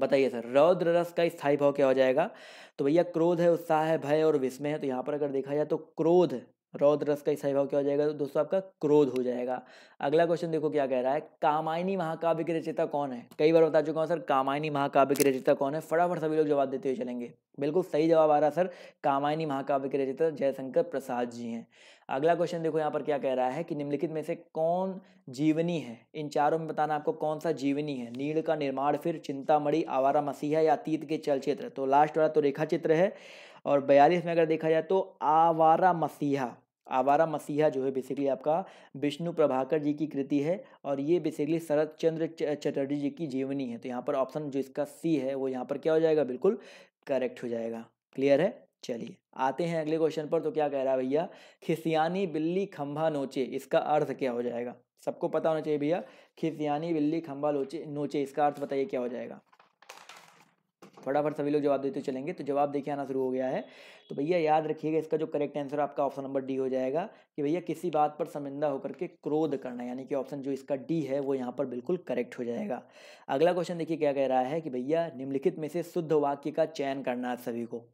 बताइए सर रौद्र रस का स्थायी भाव क्या हो जाएगा तो भैया क्रोध है उत्साह है भय और विस्मय है तो यहाँ पर अगर देखा जाए तो क्रोध रौद रस का ईसाई भाव क्या हो जाएगा तो दोस्तों आपका क्रोध हो जाएगा अगला क्वेश्चन देखो क्या कह रहा है कामायनी महाकाव्य की रचयिता कौन है कई बार बता चुका हूँ सर कामायनी महाकाव्य की रचयिता कौन है फटाफट सभी लोग जवाब देते हुए चलेंगे बिल्कुल सही जवाब आ रहा सर कामायनी महाकाव्य की रचयिता जयशंकर प्रसाद जी हैं अगला क्वेश्चन देखो यहाँ पर क्या कह रहा है कि निम्नलिखित में से कौन जीवनी है इन चारों में बताना आपको कौन सा जीवनी है नील का निर्माण फिर चिंतामढ़ी आवारा मसीहा या अतीत के चलचित्र तो लास्ट वाला तो रेखा चित्र है और बयालीस में अगर देखा जाए तो आवारा मसीहा आवारा मसीहा जो है बेसिकली आपका विष्णु प्रभाकर जी की कृति है और ये बेसिकली शरद चंद्र चटर्जी जी की जीवनी है तो यहाँ पर ऑप्शन जो इसका सी है वो यहाँ पर क्या हो जाएगा बिल्कुल करेक्ट हो जाएगा क्लियर है चलिए आते हैं अगले क्वेश्चन पर तो क्या कह रहा है भैया खिसियानी बिल्ली खंभा नोचे इसका अर्थ क्या हो जाएगा सबको पता होना चाहिए भैया खिसियानी बिल्ली खंभा नोचे नोचे इसका अर्थ बताइए क्या हो जाएगा फटाफट सभी लोग जवाब देते चलेंगे तो जवाब देखिए आना शुरू हो गया है तो भैया याद रखिएगा इसका जो करेक्ट आंसर आपका ऑप्शन नंबर डी हो जाएगा कि भैया किसी बात पर शर्मिंदा होकर के क्रोध करना यानी कि ऑप्शन जो इसका डी है वो यहाँ पर बिल्कुल करेक्ट हो जाएगा अगला क्वेश्चन देखिए क्या कह रहा है कि भैया निम्नलिखित में से शुद्ध वाक्य का चयन करना है सभी को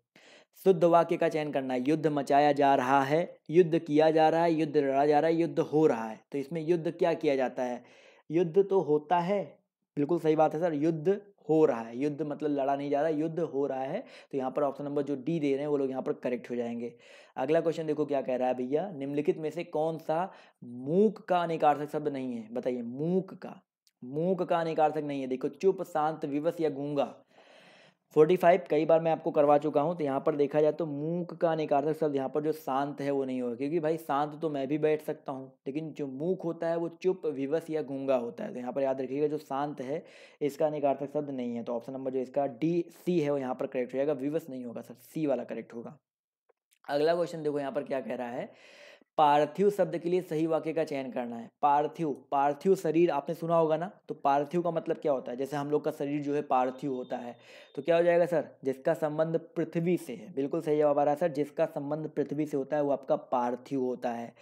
शुद्ध वाक्य का चयन करना है युद्ध मचाया जा रहा है युद्ध किया जा रहा है युद्ध लड़ा जा रहा है युद्ध हो रहा है तो इसमें युद्ध क्या किया जाता है युद्ध तो होता है बिल्कुल सही बात है सर युद्ध हो रहा है युद्ध मतलब लड़ा नहीं जा रहा युद्ध हो रहा है तो यहाँ पर ऑप्शन नंबर जो डी दे रहे हैं वो लोग यहाँ पर करेक्ट हो जाएंगे अगला क्वेश्चन देखो क्या कह रहा है भैया निम्नलिखित में से कौन सा मूक का अनेकार्थक शब्द नहीं है बताइए मूक का मूक का अनेकार्थक नहीं है देखो चुप शांत विवश या गूंगा फोर्टी फाइव कई बार मैं आपको करवा चुका हूँ तो यहाँ पर देखा जाए तो मूक का निकारक शब्द यहाँ पर जो शांत है वो नहीं होगा क्योंकि भाई शांत तो मैं भी बैठ सकता हूँ लेकिन जो मूक होता है वो चुप विवश या गूंगा होता है तो यहाँ पर याद रखिएगा जो शांत है इसका निकारक शब्द नहीं है तो ऑप्शन नंबर जो इसका डी सी है वो यहाँ पर करेक्ट हो जाएगा विवश नहीं होगा सर सी वाला करेक्ट होगा अगला क्वेश्चन देखो यहाँ पर क्या कह रहा है पार्थिव शब्द के लिए सही वाक्य का चयन करना है पार्थिव पार्थिव शरीर आपने सुना होगा ना तो पार्थिव का मतलब क्या होता है जैसे हम लोग का शरीर जो है पार्थिव होता है तो क्या हो जाएगा सर जिसका संबंध पृथ्वी से है बिल्कुल सही जवाब आ रहा है सर जिसका संबंध पृथ्वी से होता है वो आपका पार्थिव होता है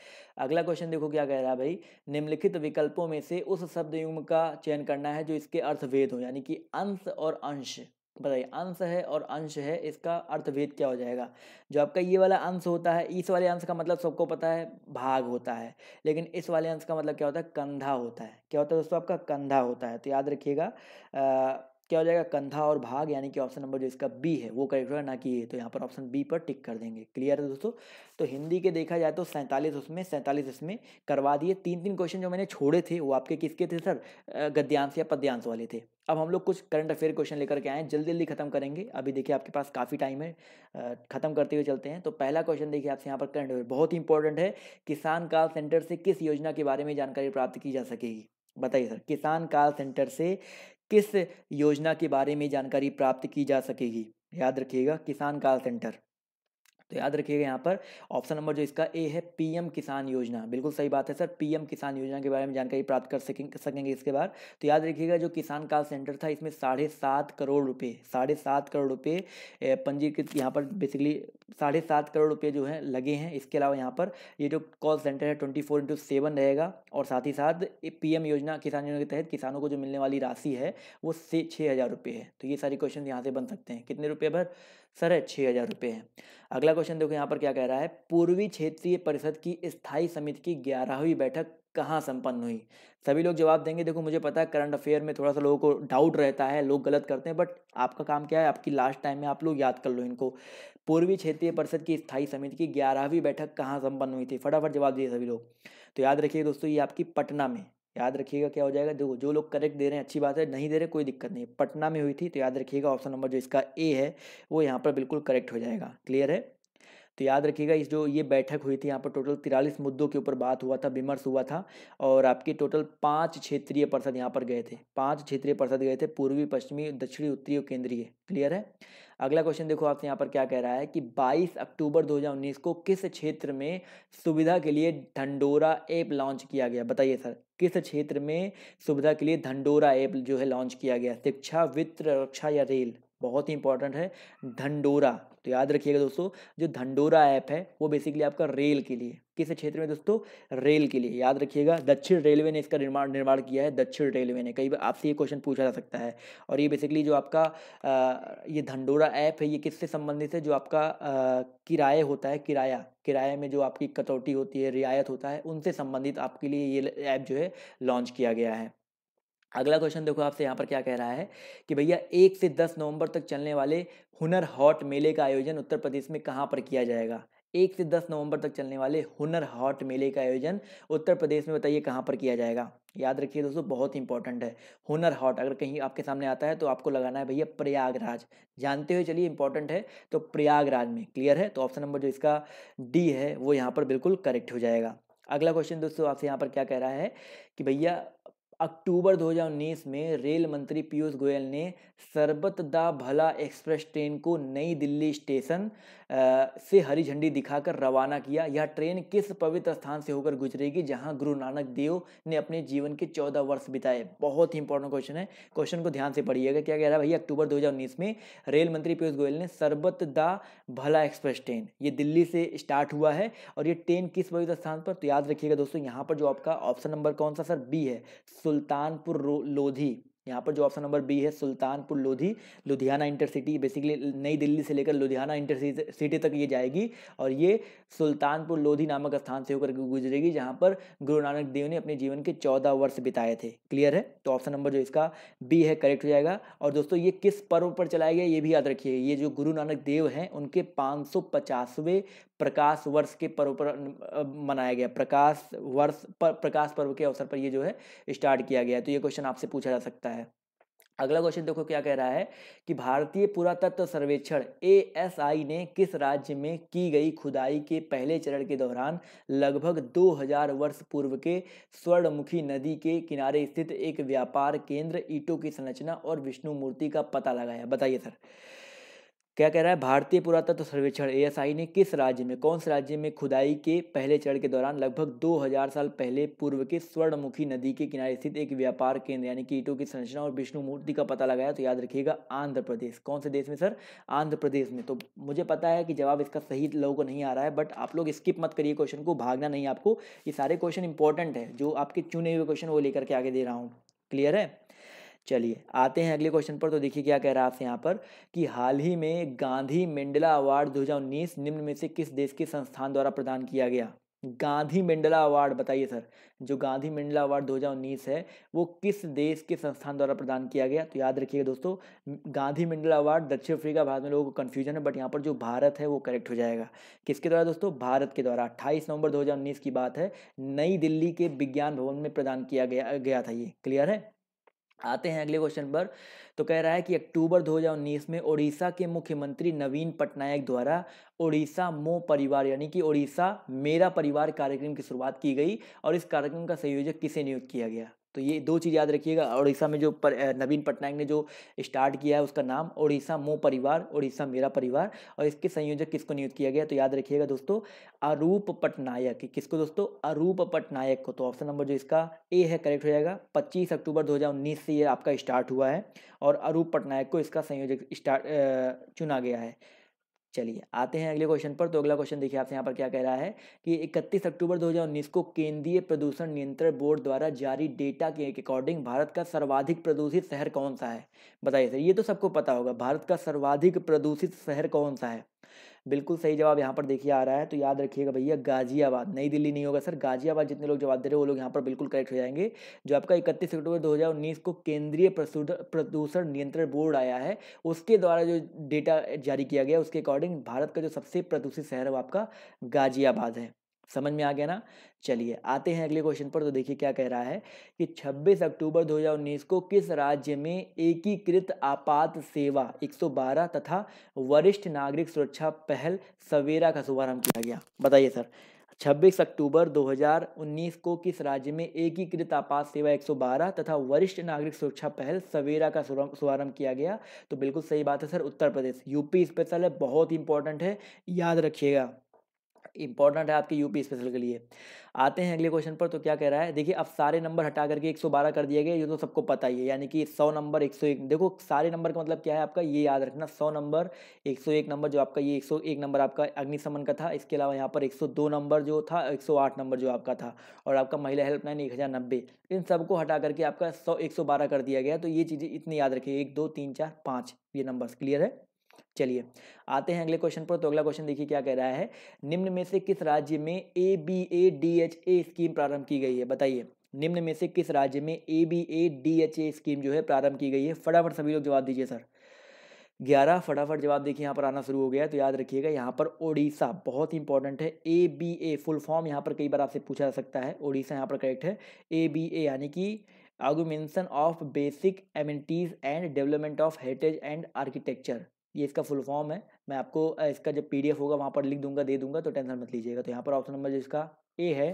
अगला क्वेश्चन देखो क्या कह रहा है भाई निम्नलिखित विकल्पों में से उस शब्द युग्म का चयन करना है जो इसके अर्थभेद हो यानी कि अंश और अंश बताइए अंश है और अंश है इसका अर्थभेद क्या हो जाएगा जो आपका ये वाला अंश होता है इस वाले अंश का मतलब सबको पता है भाग होता है लेकिन इस वाले अंश का मतलब क्या होता है कंधा होता है क्या होता है दोस्तों आपका कंधा होता है तो याद रखिएगा क्या हो जाएगा कंधा और भाग यानी कि ऑप्शन नंबर जो इसका बी है वो करेक्ट होगा ना कि ये तो यहाँ पर ऑप्शन बी पर टिक कर देंगे क्लियर है दोस्तों तो हिंदी के देखा जाए तो सैंतालीस उसमें सैंतालीस इसमें करवा दिए तीन तीन क्वेश्चन जो मैंने छोड़े थे वो आपके किसके थे सर गद्यांश या पद्यांश वाले थे अब हम लोग कुछ करंट अफेयर क्वेश्चन लेकर के आए जल्दी जल्दी खत्म करेंगे अभी देखिए आपके पास काफ़ी टाइम है खत्म करते हुए चलते हैं तो पहला क्वेश्चन देखिए आपसे यहाँ पर करंट अफेयर बहुत ही इंपॉर्टेंट है किसान काल सेंटर से किस योजना के बारे में जानकारी प्राप्त की जा सकेगी बताइए सर किसान काल सेंटर से किस योजना के बारे में जानकारी प्राप्त की जा सकेगी याद रखिएगा किसान काल सेंटर तो याद रखिएगा यहाँ पर ऑप्शन नंबर जो इसका ए है पीएम किसान योजना बिल्कुल सही बात है सर पीएम किसान योजना के बारे में जानकारी प्राप्त कर सकेंगे सकेंगे इसके बाद तो याद रखिएगा जो किसान कॉल सेंटर था इसमें साढ़े सात करोड़ रुपये साढ़े सात करोड़ रुपये पंजीकृत यहाँ पर बेसिकली साढ़े सात करोड़ रुपये जो है लगे हैं इसके अलावा यहाँ पर ये जो कॉल सेंटर है ट्वेंटी फोर इंटू सेवन रहेगा और साथ ही साथ एम योजना किसान योजना के तहत किसानों को जो मिलने वाली राशि है वो से छः हज़ार रुपये है तो ये सारे क्वेश्चन यहाँ से बन सकते हैं कितने रुपये भर सर छः हज़ार रुपये है अगला क्वेश्चन देखो यहाँ पर क्या कह रहा है पूर्वी क्षेत्रीय परिषद की स्थायी समिति की ग्यारहवीं बैठक कहाँ संपन्न हुई सभी लोग जवाब देंगे देखो मुझे पता है करंट अफेयर में थोड़ा सा लोगों को डाउट रहता है लोग गलत करते हैं बट आपका काम क्या है आपकी लास्ट टाइम में आप लोग याद कर लो इनको पूर्वी क्षेत्रीय परिषद की स्थायी समिति की ग्यारहवीं बैठक कहाँ संपन्न हुई थी फटाफट जवाब दिए सभी लोग तो याद रखिए दोस्तों ये आपकी पटना में याद रखिएगा क्या हो जाएगा देखो जो लोग करेक्ट दे रहे हैं अच्छी बात है नहीं दे रहे कोई दिक्कत नहीं पटना में हुई थी तो याद रखिएगा ऑप्शन नंबर जो इसका ए है वो यहाँ पर बिल्कुल करेक्ट हो जाएगा क्लियर है तो याद रखिएगा इस जो ये बैठक हुई थी यहाँ पर टोटल तिरालीस मुद्दों के ऊपर बात हुआ था विमर्श हुआ था और आपके टोटल पाँच क्षेत्रीय परिषद यहाँ पर गए थे पाँच क्षेत्रीय परिषद गए थे पूर्वी पश्चिमी दक्षिणी उत्तरी और केंद्रीय क्लियर है अगला क्वेश्चन देखो आपसे यहाँ पर क्या कह रहा है कि 22 अक्टूबर 2019 को किस क्षेत्र में सुविधा के लिए ढंडोरा ऐप लॉन्च किया गया बताइए सर किस क्षेत्र में सुविधा के लिए ढंडोरा ऐप जो है लॉन्च किया गया शिक्षा वित्त रक्षा या रेल बहुत ही इंपॉर्टेंट है ढंडोरा तो याद रखिएगा दोस्तों जो ढंडोरा ऐप है वो बेसिकली आपका रेल के लिए किस क्षेत्र में दोस्तों रेल के लिए याद रखिएगा दक्षिण रेलवे ने इसका निर्माण निर्माण किया है दक्षिण रेलवे ने कई बार आपसे ये क्वेश्चन पूछा जा सकता है और ये बेसिकली जो आपका आ, ये धंडोरा ऐप है ये किससे संबंधित है जो आपका किराए होता है किराया किराए में जो आपकी कटौती होती है रियायत होता है उनसे संबंधित आपके लिए ये ऐप जो है लॉन्च किया गया है अगला क्वेश्चन देखो आपसे यहाँ पर क्या कह रहा है कि भैया एक से दस नवंबर तक चलने वाले हुनर हॉट मेले का आयोजन उत्तर प्रदेश में कहाँ पर किया जाएगा एक से दस नवंबर तक चलने वाले हुनर हाट मेले का आयोजन उत्तर प्रदेश में बताइए कहाँ पर किया जाएगा याद रखिए दोस्तों बहुत इंपॉर्टेंट है हुनर हाट अगर कहीं आपके सामने आता है तो आपको लगाना है भैया प्रयागराज जानते हुए चलिए इंपॉर्टेंट है तो प्रयागराज में क्लियर है तो ऑप्शन नंबर जो इसका डी है वो यहाँ पर बिल्कुल करेक्ट हो जाएगा अगला क्वेश्चन दोस्तों आपसे यहाँ पर क्या कह रहा है कि भैया अक्टूबर 2019 में रेल मंत्री पीयूष गोयल ने सरबत दा भला एक्सप्रेस ट्रेन को नई दिल्ली स्टेशन से हरी झंडी दिखाकर रवाना किया यह ट्रेन किस पवित्र स्थान से होकर गुजरेगी जहां गुरु नानक देव ने अपने जीवन के 14 वर्ष बिताए बहुत ही इंपॉर्टेंट क्वेश्चन है क्वेश्चन को ध्यान से पढ़िएगा क्या कह रहा है भाई अक्टूबर दो में रेल मंत्री पीयूष गोयल ने सरबत दा भला एक्सप्रेस ट्रेन ये दिल्ली से स्टार्ट हुआ है और ये ट्रेन किस पवित्र स्थान पर तो याद रखिएगा दोस्तों यहाँ पर जो आपका ऑप्शन नंबर कौन सा सर बी है सुल्तानपुर लोधी यहाँ पर जो ऑप्शन नंबर बी है सुल्तानपुर लोधी लुधियाना इंटरसिटी बेसिकली नई दिल्ली से लेकर लुधियाना इंटरसिटी तक ये जाएगी और ये सुल्तानपुर लोधी नामक स्थान से होकर गुजरेगी जहाँ पर गुरु नानक देव ने अपने जीवन के चौदह वर्ष बिताए थे क्लियर है तो ऑप्शन नंबर जो इसका बी है करेक्ट हो जाएगा और दोस्तों ये किस पर्व पर चलाया गया ये भी याद रखिए ये जो गुरु नानक देव हैं उनके पाँच सौ प्रकाश वर्ष के पर्व पर मनाया गया प्रकाश वर्ष पर प्रकाश पर्व के अवसर पर ये जो है स्टार्ट किया गया तो ये क्वेश्चन आपसे पूछा जा सकता है अगला क्वेश्चन देखो क्या कह रहा है कि भारतीय पुरातत्व सर्वेक्षण आई ने किस राज्य में की गई खुदाई के पहले चरण के दौरान लगभग 2000 वर्ष पूर्व के स्वर्णमुखी नदी के किनारे स्थित एक व्यापार केंद्र ईटों की संरचना और विष्णु मूर्ति का पता लगाया बताइए सर क्या कह रहा है भारतीय पुरातत्व सर्वेक्षण एएसआई ने किस राज्य में कौन से राज्य में खुदाई के पहले चरण के दौरान लगभग 2000 साल पहले पूर्व के स्वर्णमुखी नदी के किनारे स्थित एक व्यापार केंद्र यानी कि ईटों की संरचना और विष्णु मूर्ति का पता लगाया तो याद रखिएगा आंध्र प्रदेश कौन से देश में सर आंध्र प्रदेश में तो मुझे पता है कि जवाब इसका सही लोगों को नहीं आ रहा है बट आप लोग स्किप मत करिए क्वेश्चन को भागना नहीं आपको ये सारे क्वेश्चन इंपॉर्टेंट है जो आपके चुने हुए क्वेश्चन वो लेकर के आगे दे रहा हूँ क्लियर है चलिए आते हैं अगले क्वेश्चन पर तो देखिए क्या कह रहा है आपसे यहाँ पर कि हाल ही में गांधी मंडला अवार्ड 2019 निम्न में से किस देश के संस्थान द्वारा प्रदान किया गया गांधी मंडला अवार्ड बताइए सर जो गांधी मंडला अवार्ड 2019 है वो किस देश के संस्थान द्वारा प्रदान किया गया तो याद रखिएगा दोस्तों गांधी मंडला अवार्ड दक्षिण अफ्रीका भारत में लोगों को कन्फ्यूजन है बट यहाँ पर जो भारत है वो करेक्ट हो जाएगा किसके द्वारा दोस्तों भारत के द्वारा 28 नवंबर 2019 की बात है नई दिल्ली के विज्ञान भवन में प्रदान किया गया गया था ये क्लियर है आते हैं अगले क्वेश्चन पर तो कह रहा है कि अक्टूबर 2019 में ओडिशा के मुख्यमंत्री नवीन पटनायक द्वारा ओडिशा मो परिवार यानी कि ओडिशा मेरा परिवार कार्यक्रम की शुरुआत की गई और इस कार्यक्रम का संयोजक किसे नियुक्त किया गया तो ये दो चीज़ याद रखिएगा उड़ीसा में जो पर, नवीन पटनायक ने जो स्टार्ट किया है उसका नाम उड़ीसा मो परिवार उड़ीसा मेरा परिवार और इसके संयोजक किसको नियुक्त किया गया तो याद रखिएगा दोस्तों अरूप पटनायक किसको दोस्तों अरूप पटनायक को तो ऑप्शन नंबर जो इसका ए है करेक्ट हो जाएगा पच्चीस अक्टूबर दो से ये आपका स्टार्ट हुआ है और अरूप पटनायक को इसका संयोजक स्टार्ट चुना गया है चलिए आते हैं अगले क्वेश्चन पर तो अगला क्वेश्चन देखिए आपसे यहाँ पर क्या कह रहा है कि 31 अक्टूबर 2019 को केंद्रीय प्रदूषण नियंत्रण बोर्ड द्वारा जारी डेटा के अकॉर्डिंग भारत का सर्वाधिक प्रदूषित शहर कौन सा है बताइए सर ये तो सबको पता होगा भारत का सर्वाधिक प्रदूषित शहर कौन सा है बिल्कुल सही जवाब यहाँ पर देखिए आ रहा है तो याद रखिएगा भैया गाजियाबाद नई दिल्ली नहीं होगा सर गाजियाबाद जितने लोग जवाब दे रहे हैं वो लोग यहाँ पर बिल्कुल करेक्ट हो जाएंगे जो आपका इकतीस अक्टूबर दो हज़ार उन्नीस को केंद्रीय प्रदूषण नियंत्रण बोर्ड आया है उसके द्वारा जो डेटा जारी किया गया उसके अकॉर्डिंग भारत का जो सबसे प्रदूषित शहर है वो आपका गाजियाबाद है समझ में आ गया ना चलिए आते हैं अगले क्वेश्चन पर तो देखिए क्या कह रहा है कि 26 अक्टूबर 2019 को किस राज्य में एकीकृत आपात सेवा 112 तथा वरिष्ठ नागरिक सुरक्षा पहल सवेरा का शुभारंभ किया गया बताइए सर 26 अक्टूबर 2019 को किस राज्य में एकीकृत आपात सेवा 112 तथा वरिष्ठ नागरिक सुरक्षा पहल सवेरा का शुभारंभ किया गया तो बिल्कुल सही बात है sir Uttar Pradesh UP special है बहुत इंपॉर्टेंट है याद रखिएगा इंपॉर्टेंट है आपके यूपी स्पेशल के लिए आते हैं अगले क्वेश्चन पर तो क्या कह रहा है देखिए अब सारे नंबर हटा करके 112 कर दिए गए ये तो सबको पता ही है यानी कि 100 नंबर 101 देखो सारे नंबर का मतलब क्या है आपका ये याद रखना 100 नंबर 101 नंबर जो आपका ये 101 नंबर आपका अग्निशमन का था इसके अलावा यहाँ पर दो नंबर जो था आठ नंबर जो आपका था और आपका महिला हेल्पलाइन एक इन सबको हटा करके आपका सौ एक कर दिया गया तो ये चीज़ें इतनी याद रखिए एक दो तीन चार पाँच ये नंबर्स क्लियर है चलिए आते हैं अगले क्वेश्चन पर तो अगला क्वेश्चन देखिए क्या कह रहा है निम्न में से किस राज्य में A B A D H A scheme प्रारंभ की गई है बताइए निम्न में से किस राज्य में A B A D H A scheme जो है प्रारंभ की गई है फटाफट सभी लोग जवाब दीजिए सर ग्यारह फटाफट जवाब देखिए यहाँ पर आना शुरू हो गया तो याद रखिएगा यहाँ पर ओडिशा बहुत ही इंपॉर्टेंट है A B A full form यहाँ पर कई बार आपसे पूछा जा सकता है ओडिशा यहाँ पर करेक्ट है ए बी ए यानी कि augmentation of basic amenities and development of heritage and architecture ये इसका फुल फॉर्म है मैं आपको इसका जब पी होगा वहाँ पर लिख दूंगा दे दूंगा तो टेंशन मत लीजिएगा तो यहाँ पर ऑप्शन नंबर जिसका ए है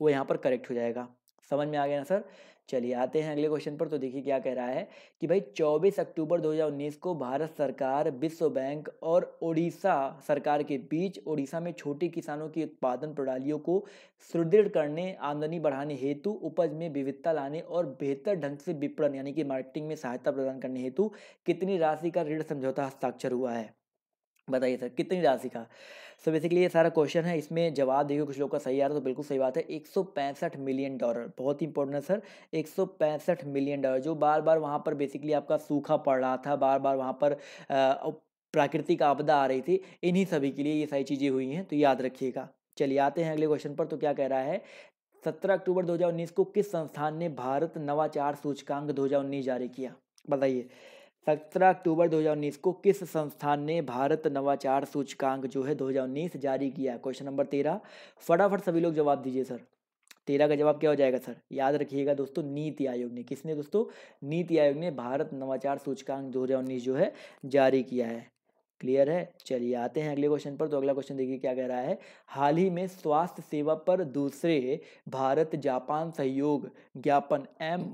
वो यहाँ पर करेक्ट हो जाएगा समझ में आ गया ना सर चलिए आते हैं अगले क्वेश्चन पर तो देखिए क्या कह रहा है कि भाई 24 अक्टूबर 2019 को भारत सरकार विश्व बैंक और ओडिशा सरकार के बीच ओडिशा में छोटे किसानों की उत्पादन प्रणालियों को सुदृढ़ करने आमदनी बढ़ाने हेतु उपज में विविधता लाने और बेहतर ढंग से विपणन यानी कि मार्केटिंग में सहायता प्रदान करने हेतु कितनी राशि का ऋण समझौता हस्ताक्षर हुआ है बताइए सर कितनी राशि का सो so बेसिकली ये सारा क्वेश्चन है इसमें जवाब देखिए कुछ लोग का सही आ रहा है तो बिल्कुल सही बात है एक मिलियन डॉलर बहुत ही इंपॉर्टेंट है सर एक मिलियन डॉलर जो बार बार वहाँ पर बेसिकली आपका सूखा पड़ रहा था बार बार वहाँ पर प्राकृतिक आपदा आ रही थी इन्हीं सभी के लिए ये सारी चीज़ें हुई हैं तो याद रखिएगा चलिए आते हैं अगले क्वेश्चन पर तो क्या कह रहा है सत्रह अक्टूबर 2019 को किस संस्थान ने भारत नवाचार सूचकांक 2019 जारी किया बताइए सत्रह अक्टूबर 2019 को किस संस्थान ने भारत नवाचार सूचकांक जो है 2019 जारी किया क्वेश्चन नंबर तेरह फटाफट सभी लोग जवाब दीजिए सर तेरह का जवाब क्या हो जाएगा सर याद रखिएगा दोस्तों नीति आयोग ने किसने दोस्तों नीति आयोग ने भारत नवाचार सूचकांक दो जो है जारी किया है क्लियर है चलिए आते हैं अगले क्वेश्चन पर तो अगला क्वेश्चन देखिए क्या कह रहा है हाल ही में स्वास्थ्य सेवा पर दूसरे भारत जापान सहयोग ज्ञापन एम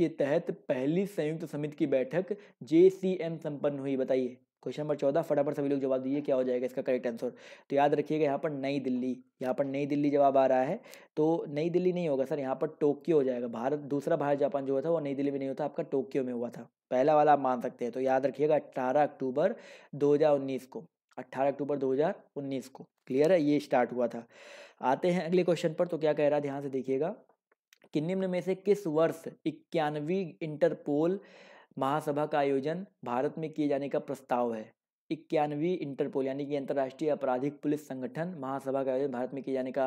के तहत पहली संयुक्त समिति की बैठक जे सी संपन्न हुई बताइए क्वेश्चन नंबर चौदह फटाफट सभी लोग जवाब दीजिए क्या हो जाएगा इसका करेक्ट आंसर तो याद रखिएगा यहाँ पर नई दिल्ली यहाँ पर नई दिल्ली जवाब आ रहा है तो नई दिल्ली नहीं होगा सर यहाँ पर टोक्यो हो जाएगा भारत दूसरा भारत जापान जो था वो नई दिल्ली में नहीं होता आपका टोक्यो में हुआ था पहला वाला आप मान सकते हैं तो याद रखिएगा अट्ठारह अक्टूबर दो को अट्ठारह अक्टूबर दो को क्लियर है ये स्टार्ट हुआ था आते हैं अगले क्वेश्चन पर तो क्या कह रहा है ध्यान से देखिएगा कि निम्न में से किस वर्ष इक्यानवी इंटरपोल महासभा का आयोजन भारत में किए जाने का प्रस्ताव है इक्यानवी इंटरपोल यानी कि अंतर्राष्ट्रीय आपराधिक पुलिस संगठन महासभा का आयोजन भारत में किए जाने का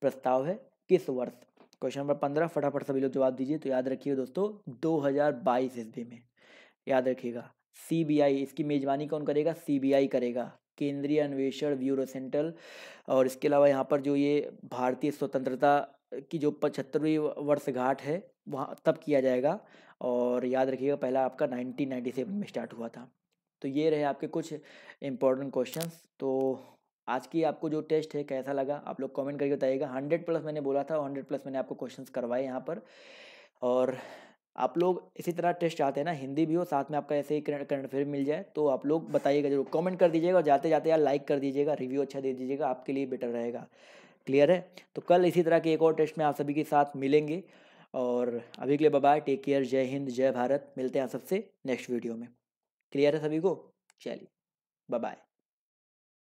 प्रस्ताव है किस वर्ष क्वेश्चन नंबर पंद्रह फटाफट सभी लोग जवाब दीजिए तो याद रखिएगा दोस्तों दो हज़ार बाईस ईस्वी में याद रखिएगा सी इसकी मेजबानी कौन करेगा सी करेगा केंद्रीय अन्वेषण ब्यूरो सेंट्रल और इसके अलावा यहाँ पर जो ये भारतीय स्वतंत्रता की जो पचहत्तरवीं वर्षगांठ है वहाँ तब किया जाएगा और याद रखिएगा पहला आपका नाइनटीन नाइन्टी सेवन में स्टार्ट हुआ था तो ये रहे आपके कुछ इंपॉर्टेंट क्वेश्चन तो आज की आपको जो टेस्ट है कैसा लगा आप लोग कमेंट करके बताइएगा हंड्रेड प्लस मैंने बोला था हंड्रेड प्लस मैंने आपको क्वेश्चन करवाए यहाँ पर और आप लोग इसी तरह टेस्ट चाहते हैं ना हिंदी भी हो साथ में आपका ऐसे ही करंट अफेयर मिल जाए तो आप लोग बताइएगा जरूर कमेंट कर दीजिएगा और जाते जाते यार लाइक कर दीजिएगा रिव्यू अच्छा दे दीजिएगा आपके लिए बेटर रहेगा क्लियर है तो कल इसी तरह के एक और टेस्ट में आप सभी के साथ मिलेंगे और अभी के लिए बाय टेक केयर जय हिंद जय भारत मिलते हैं आप सबसे नेक्स्ट वीडियो में क्लियर है सभी को चलिए बाय